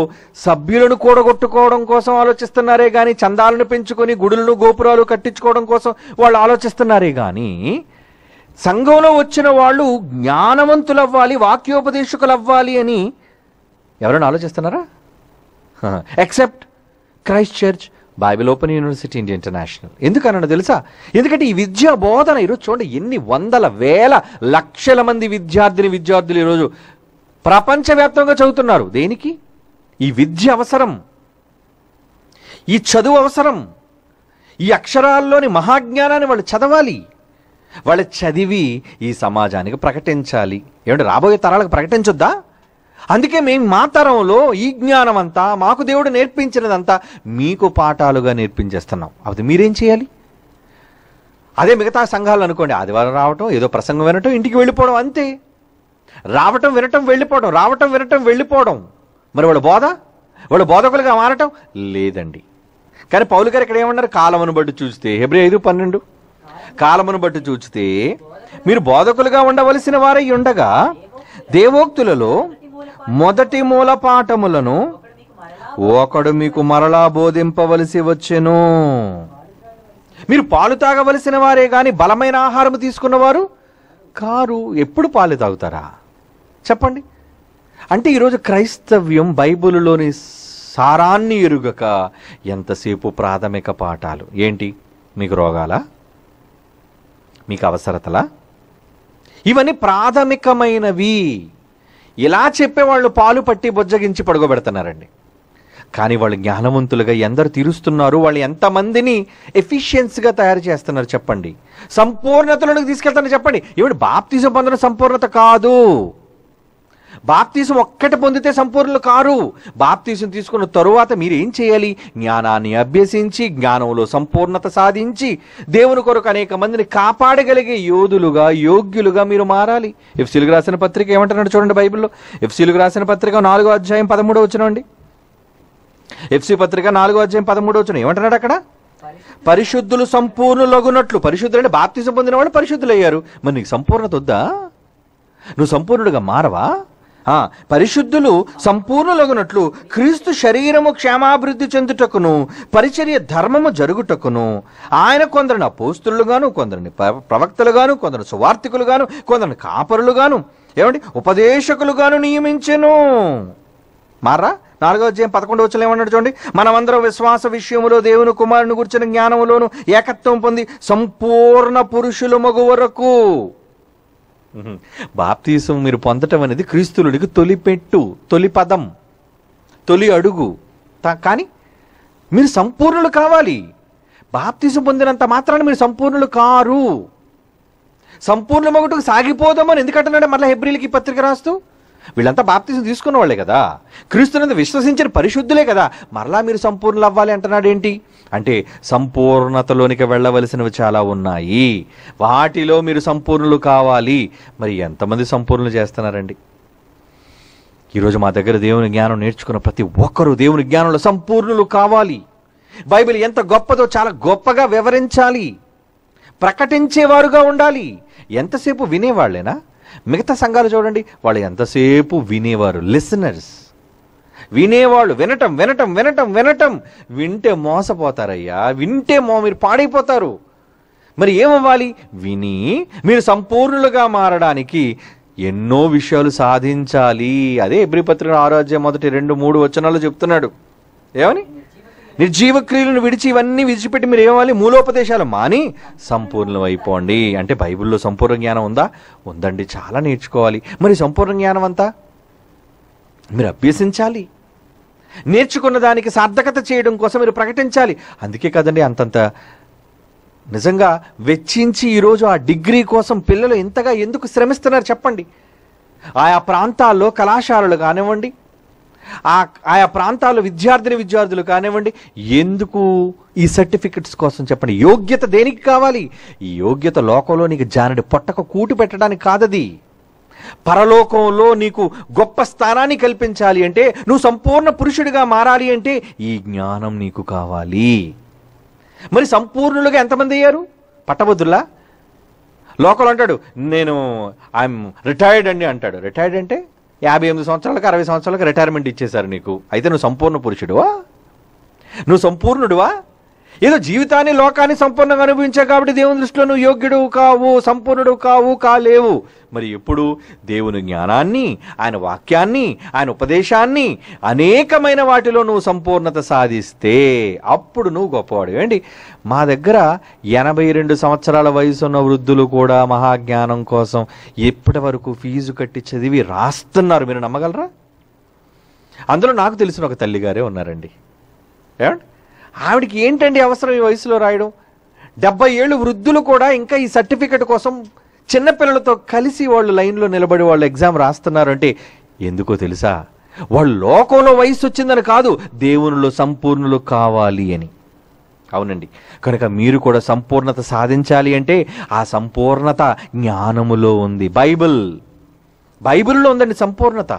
సభ్యులను కూడగొట్టుకోవడం కోసం ఆలోచిస్తున్నారే కానీ చందాలను పెంచుకొని గుడులను గోపురాలు కట్టించుకోవడం కోసం వాళ్ళు ఆలోచిస్తున్నారే కానీ సంఘంలో వచ్చిన వాళ్ళు జ్ఞానవంతులు అవ్వాలి వాక్యోపదేశకులు అవ్వాలి అని ఎవరైనా ఆలోచిస్తున్నారా except Christ church Bible open university India international ఎందుకన్నాడు తెలుసా ఎందుకంటే ఈ విద్యా బోధన ఈరోజు చూడండి ఎన్ని వందల వేల లక్షల మంది విద్యార్థిని విద్యార్థులు ఈరోజు ప్రపంచవ్యాప్తంగా చదువుతున్నారు దేనికి ఈ విద్య అవసరం ఈ చదువు అవసరం ఈ అక్షరాల్లోని మహాజ్ఞానాన్ని వాళ్ళు చదవాలి వాళ్ళు చదివి ఈ సమాజానికి ప్రకటించాలి ఏమంటే రాబోయే తరాలకు ప్రకటించొద్దా అందుకే మేము మా తరంలో ఈ జ్ఞానం అంతా మాకు దేవుడు నేర్పించినదంతా మీకు పాఠాలుగా నేర్పించేస్తున్నాం అది మీరేం చేయాలి అదే మిగతా సంఘాలు అనుకోండి ఆదివారం రావటం ఏదో ప్రసంగం వినటం ఇంటికి వెళ్ళిపోవడం అంతే రావటం వినటం వెళ్ళిపోవడం రావటం వినటం వెళ్ళిపోవడం మరి వాళ్ళ బోధ వాళ్ళు బోధకులుగా మారటం లేదండి కానీ పౌలు గారు ఇక్కడ ఏమన్నారు కాలమును బట్టి చూస్తే హెబ్రి ఐదు పన్నెండు కాలమును బట్టి చూస్తే మీరు బోధకులుగా ఉండవలసిన వారై ఉండగా దేవోక్తులలో మొదటి మూల పాఠములను ఒకడు మీకు మరలా బోధింపవలసి వచ్చెను మీరు పాలు తాగవలసిన వారే కానీ బలమైన ఆహారం తీసుకున్నవారు కారు ఎప్పుడు పాలు తాగుతారా చెప్పండి అంటే ఈరోజు క్రైస్తవ్యం బైబిలులోని సారాన్ని ఎరుగక ఎంతసేపు ప్రాథమిక పాఠాలు ఏంటి మీకు రోగాల మీకు అవసరతలా ఇవన్నీ ప్రాథమికమైనవి ఇలా చెప్పే వాళ్ళు పాలు పట్టి బొజ్జగించి పడుకోబెడుతున్నారండి కానీ వాళ్ళు జ్ఞానవంతులుగా ఎందరు తీరుస్తున్నారు వాళ్ళు ఎంతమందిని ఎఫిషియన్స్గా తయారు చేస్తున్నారు చెప్పండి సంపూర్ణతలోకి తీసుకెళ్తారని చెప్పండి ఏమిటి బాప్తిజం పొందడం సంపూర్ణత కాదు బాప్తీసం ఒక్కటి పొందితే సంపూర్ణులు కారు బాప్తీసం తీసుకున్న తరువాత మీరేం చేయాలి జ్ఞానాన్ని అభ్యసించి జ్ఞానంలో సంపూర్ణత సాధించి దేవుని కొరకు అనేక మందిని కాపాడగలిగే యోధులుగా యోగ్యులుగా మీరు మారాలి ఎఫ్సీలకు రాసిన పత్రిక ఏమంటున్నాడు చూడండి బైబిల్లో ఎఫ్సీలకు రాసిన పత్రిక నాలుగో అధ్యాయం పదమూడో అండి ఎఫ్సీ పత్రిక నాలుగో అధ్యాయం పదమూడో వచ్చిన ఏమంటున్నాడు అక్కడ పరిశుద్ధులు సంపూర్ణులగునట్లు పరిశుద్ధులు అంటే బాప్తీసం పొందిన వాళ్ళు అయ్యారు మరి నీకు సంపూర్ణత వద్దా నువ్వు సంపూర్ణుడుగా మారవా పరిశుద్ధులు సంపూర్ణులగునట్లు క్రీస్తు శరీరము క్షేమాభివృద్ధి చెందుటకును పరిచర్య ధర్మము జరుగుటకును ఆయన కొందరిని అపోస్తులుగాను కొందరిని ప్రవక్తలుగాను కొందరు సువార్థికులుగాను కొందరిని కాపరులుగాను ఏమండి ఉపదేశకులుగాను నియమించెను మారా నాలుగో అధ్యాయం పదకొండు వచ్చిన ఏమన్నాడు చూడండి మనమందరం విశ్వాస విషయంలో దేవుని కుమారుని గురించిన జ్ఞానములోను ఏకత్వం పొంది సంపూర్ణ పురుషులు మగు వరకు బాప్తీసం మీరు పొందటం అనేది క్రీస్తులుడికి తొలి పెట్టు తొలి పదం తొలి అడుగు కానీ మీరు సంపూర్ణులు కావాలి బాప్తీసం పొందినంత మాత్రాన్ని మీరు సంపూర్ణులు కారు సంపూర్ణ మొగటుకు సాగిపోదామని ఎందుకంటున్నాడు మళ్ళీ హెబ్రిల్కి పత్రిక రాస్తూ వీళ్ళంతా బాప్తిజం తీసుకున్న వాళ్ళే కదా క్రీస్తునంత విశ్వసించిన పరిశుద్ధులే కదా మరలా మీరు సంపూర్ణలు అవ్వాలి అంటున్నాడు ఏంటి అంటే సంపూర్ణతలోనికి వెళ్ళవలసినవి చాలా ఉన్నాయి వాటిలో మీరు సంపూర్ణులు కావాలి మరి ఎంతమంది సంపూర్ణులు చేస్తున్నారండి ఈరోజు మా దగ్గర దేవుని జ్ఞానం నేర్చుకున్న ప్రతి ఒక్కరూ దేవుని జ్ఞానంలో సంపూర్ణులు కావాలి బైబిల్ ఎంత గొప్పదో చాలా గొప్పగా వివరించాలి ప్రకటించేవారుగా ఉండాలి ఎంతసేపు వినేవాళ్ళేనా మిగతా సంఘాలు చూడండి వాళ్ళు ఎంతసేపు వినేవారు లిసనర్స్ వినేవాళ్ళు వినటం వినటం వినటం వినటం వింటే మోసపోతారయ్యా వింటే మో మీరు పాడైపోతారు మరి ఏమవ్వాలి విని మీరు సంపూర్ణులుగా మారడానికి ఎన్నో విషయాలు సాధించాలి అదే ఎబ్రి పత్రిక ఆరోగ్యం మొదటి రెండు మూడు వచనాలు చెప్తున్నాడు ఏమని నిర్జీవ క్రియలను విడిచి ఇవన్నీ విడిచిపెట్టి మీరు ఏమవ్వాలి మూలోపదేశాలు మాని సంపూర్ణం అయిపోండి అంటే బైబిల్లో సంపూర్ణ జ్ఞానం ఉందా ఉందండి చాలా నేర్చుకోవాలి మరి సంపూర్ణ జ్ఞానం అంతా మీరు అభ్యసించాలి నేర్చుకున్న దానికి సార్థకత చేయడం కోసం మీరు ప్రకటించాలి అందుకే కదండి అంతంత నిజంగా వెచ్చించి ఈరోజు ఆ డిగ్రీ కోసం పిల్లలు ఇంతగా ఎందుకు శ్రమిస్తున్నారు చెప్పండి ఆయా ప్రాంతాల్లో కళాశాలలు కానివ్వండి ఆ ఆయా ప్రాంతాల విద్యార్థిని విద్యార్థులు కానివ్వండి ఎందుకు ఈ సర్టిఫికెట్స్ కోసం చెప్పండి యోగ్యత దేనికి కావాలి ఈ యోగ్యత లోకంలో నీకు జానడి పొట్టక కూటి పెట్టడానికి కాదది పరలోకంలో నీకు గొప్ప స్థానాన్ని కల్పించాలి అంటే నువ్వు సంపూర్ణ పురుషుడిగా మారాలి అంటే ఈ జ్ఞానం నీకు కావాలి మరి సంపూర్ణులుగా ఎంతమంది అయ్యారు పట్టభద్రులా లోకల్ అంటాడు నేను ఐఎమ్ రిటైర్డ్ అండి అంటాడు రిటైర్డ్ అంటే యాభై ఎనిమిది సంవత్సరాలకు అరవై సంవత్సరాలకు రిటైర్మెంట్ ఇచ్చేశారు నీకు అయితే నువ్వు సంపూర్ణ పురుషుడువా నువ్వు సంపూర్ణుడువా ఏదో జీవితాన్ని లోకాన్ని సంపూర్ణంగా అనుభవించావు కాబట్టి దేవుని దృష్టిలో నువ్వు యోగ్యుడు కావు సంపూర్ణుడు కావు కాలేవు మరి ఎప్పుడు దేవుని జ్ఞానాన్ని ఆయన వాక్యాన్ని ఆయన ఉపదేశాన్ని అనేకమైన వాటిలో నువ్వు సంపూర్ణత సాధిస్తే అప్పుడు నువ్వు గొప్పవాడు ఏంటి మా దగ్గర ఎనభై రెండు సంవత్సరాల వయసు ఉన్న వృద్ధులు కూడా మహాజ్ఞానం కోసం ఎప్పటి వరకు ఫీజు కట్టి చదివి రాస్తున్నారు మీరు నమ్మగలరా అందులో నాకు తెలిసిన ఒక తల్లిగారే ఉన్నారండి ఏమండి ఆవిడకి ఏంటండి అవసరం ఈ వయసులో రాయడం డెబ్బై ఏళ్ళు వృద్ధులు కూడా ఇంకా ఈ సర్టిఫికెట్ కోసం చిన్నపిల్లలతో కలిసి వాళ్ళు లైన్లో నిలబడి వాళ్ళు ఎగ్జామ్ రాస్తున్నారు అంటే ఎందుకో తెలుసా వాళ్ళు లోకంలో వయసు వచ్చిందని కాదు దేవునిలో సంపూర్ణులు కావాలి అని అవునండి కనుక మీరు కూడా సంపూర్ణత సాధించాలి అంటే ఆ సంపూర్ణత జ్ఞానములో ఉంది బైబిల్ బైబిల్లో ఉందండి సంపూర్ణత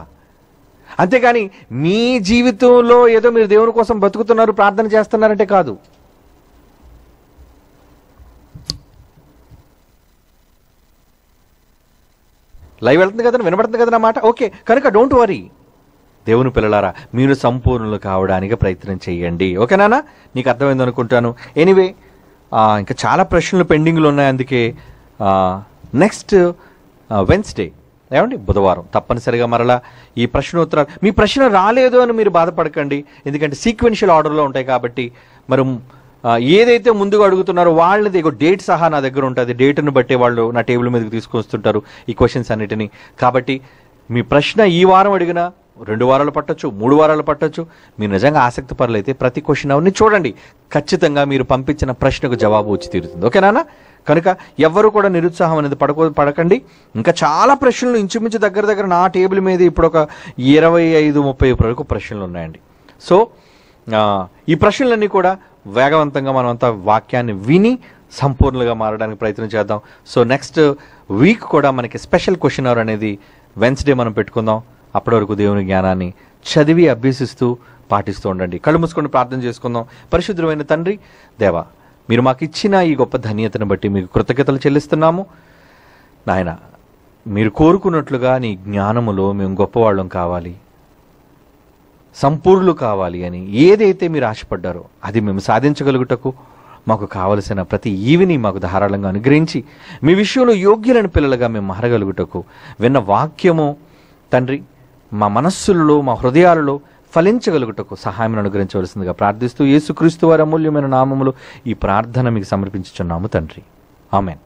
అంతేకాని మీ జీవితంలో ఏదో మీరు దేవుని కోసం బతుకుతున్నారు ప్రార్థన చేస్తున్నారంటే కాదు లైవ్ వెళ్తుంది కదా వినబడుతుంది కదా అన్నమాట ఓకే కనుక డోంట్ వరీ దేవుని పిల్లలారా మీరు సంపూర్ణులు కావడానికి ప్రయత్నం చేయండి ఓకేనా నీకు అర్థమైంది అనుకుంటాను ఎనివే ఇంకా చాలా ప్రశ్నలు పెండింగ్లు ఉన్నాయి అందుకే నెక్స్ట్ వెన్స్డే ఏమండి బుధవారం తప్పనిసరిగా మరలా ఈ ప్రశ్నోత్తరాలు మీ ప్రశ్న రాలేదు అని మీరు బాధపడకండి ఎందుకంటే సీక్వెన్షియల్ ఆర్డర్లో ఉంటాయి కాబట్టి మరి ఏదైతే ముందుగా అడుగుతున్నారో వాళ్ళది ఇక డేట్ సహా నా దగ్గర ఉంటుంది డేట్ను బట్టే వాళ్ళు నా టేబుల్ మీదకి తీసుకొస్తుంటారు ఈ క్వశ్చన్స్ అన్నిటిని కాబట్టి మీ ప్రశ్న ఈ వారం అడిగినా రెండు వారాలు పట్టొచ్చు మూడు వారాలు పట్టచ్చు మీరు నిజంగా ఆసక్తి పరులైతే ప్రతి క్వశ్చన్ అవన్నీ చూడండి ఖచ్చితంగా మీరు పంపించిన ప్రశ్నకు జవాబు వచ్చి తీరుతుంది ఓకేనా కనుక ఎవ్వరు కూడా నిరుత్సాహం అనేది పడకో పడకండి ఇంకా చాలా ప్రశ్నలు ఇంచుమించు దగ్గర దగ్గర నా టేబుల్ మీద ఇప్పుడు ఒక ఇరవై ఐదు ముప్పై వరకు ప్రశ్నలు ఉన్నాయండి సో ఈ ప్రశ్నలన్నీ కూడా వేగవంతంగా మనమంతా వాక్యాన్ని విని సంపూర్ణంగా మారడానికి ప్రయత్నం చేద్దాం సో నెక్స్ట్ వీక్ కూడా మనకి స్పెషల్ క్వశ్చన్ అవర్ అనేది వెన్స్డే మనం పెట్టుకుందాం అప్పటి వరకు దేవుని జ్ఞానాన్ని చదివి అభ్యసిస్తూ పాటిస్తూ ఉండండి కళ్ళు మూసుకొని ప్రార్థన చేసుకుందాం పరిశుద్ధమైన తండ్రి దేవ మీరు మాకు ఇచ్చిన ఈ గొప్ప ధన్యతను బట్టి మీకు కృతజ్ఞతలు చెల్లిస్తున్నాము నాయన మీరు కోరుకున్నట్లుగా నీ జ్ఞానములో మేము గొప్పవాళ్ళం కావాలి సంపూర్ణులు కావాలి అని ఏదైతే మీరు ఆశపడ్డారో అది మేము సాధించగలుగుటకు మాకు కావలసిన ప్రతి ఈవిని మాకు ధారాళంగా అనుగ్రహించి మీ విషయంలో యోగ్యులైన పిల్లలుగా మేము మారగలుగుటకు విన్న వాక్యము తండ్రి మా మనస్సులలో మా హృదయాలలో ఫలించగలుగుటకు సహాయం అనుగ్రహించవలసిందిగా ప్రార్థిస్తూ యేసుక్రీస్తు వారి అమూల్యమైన నామములు ఈ ప్రార్థన మీకు సమర్పించుచున్నాము తండ్రి ఆమెన్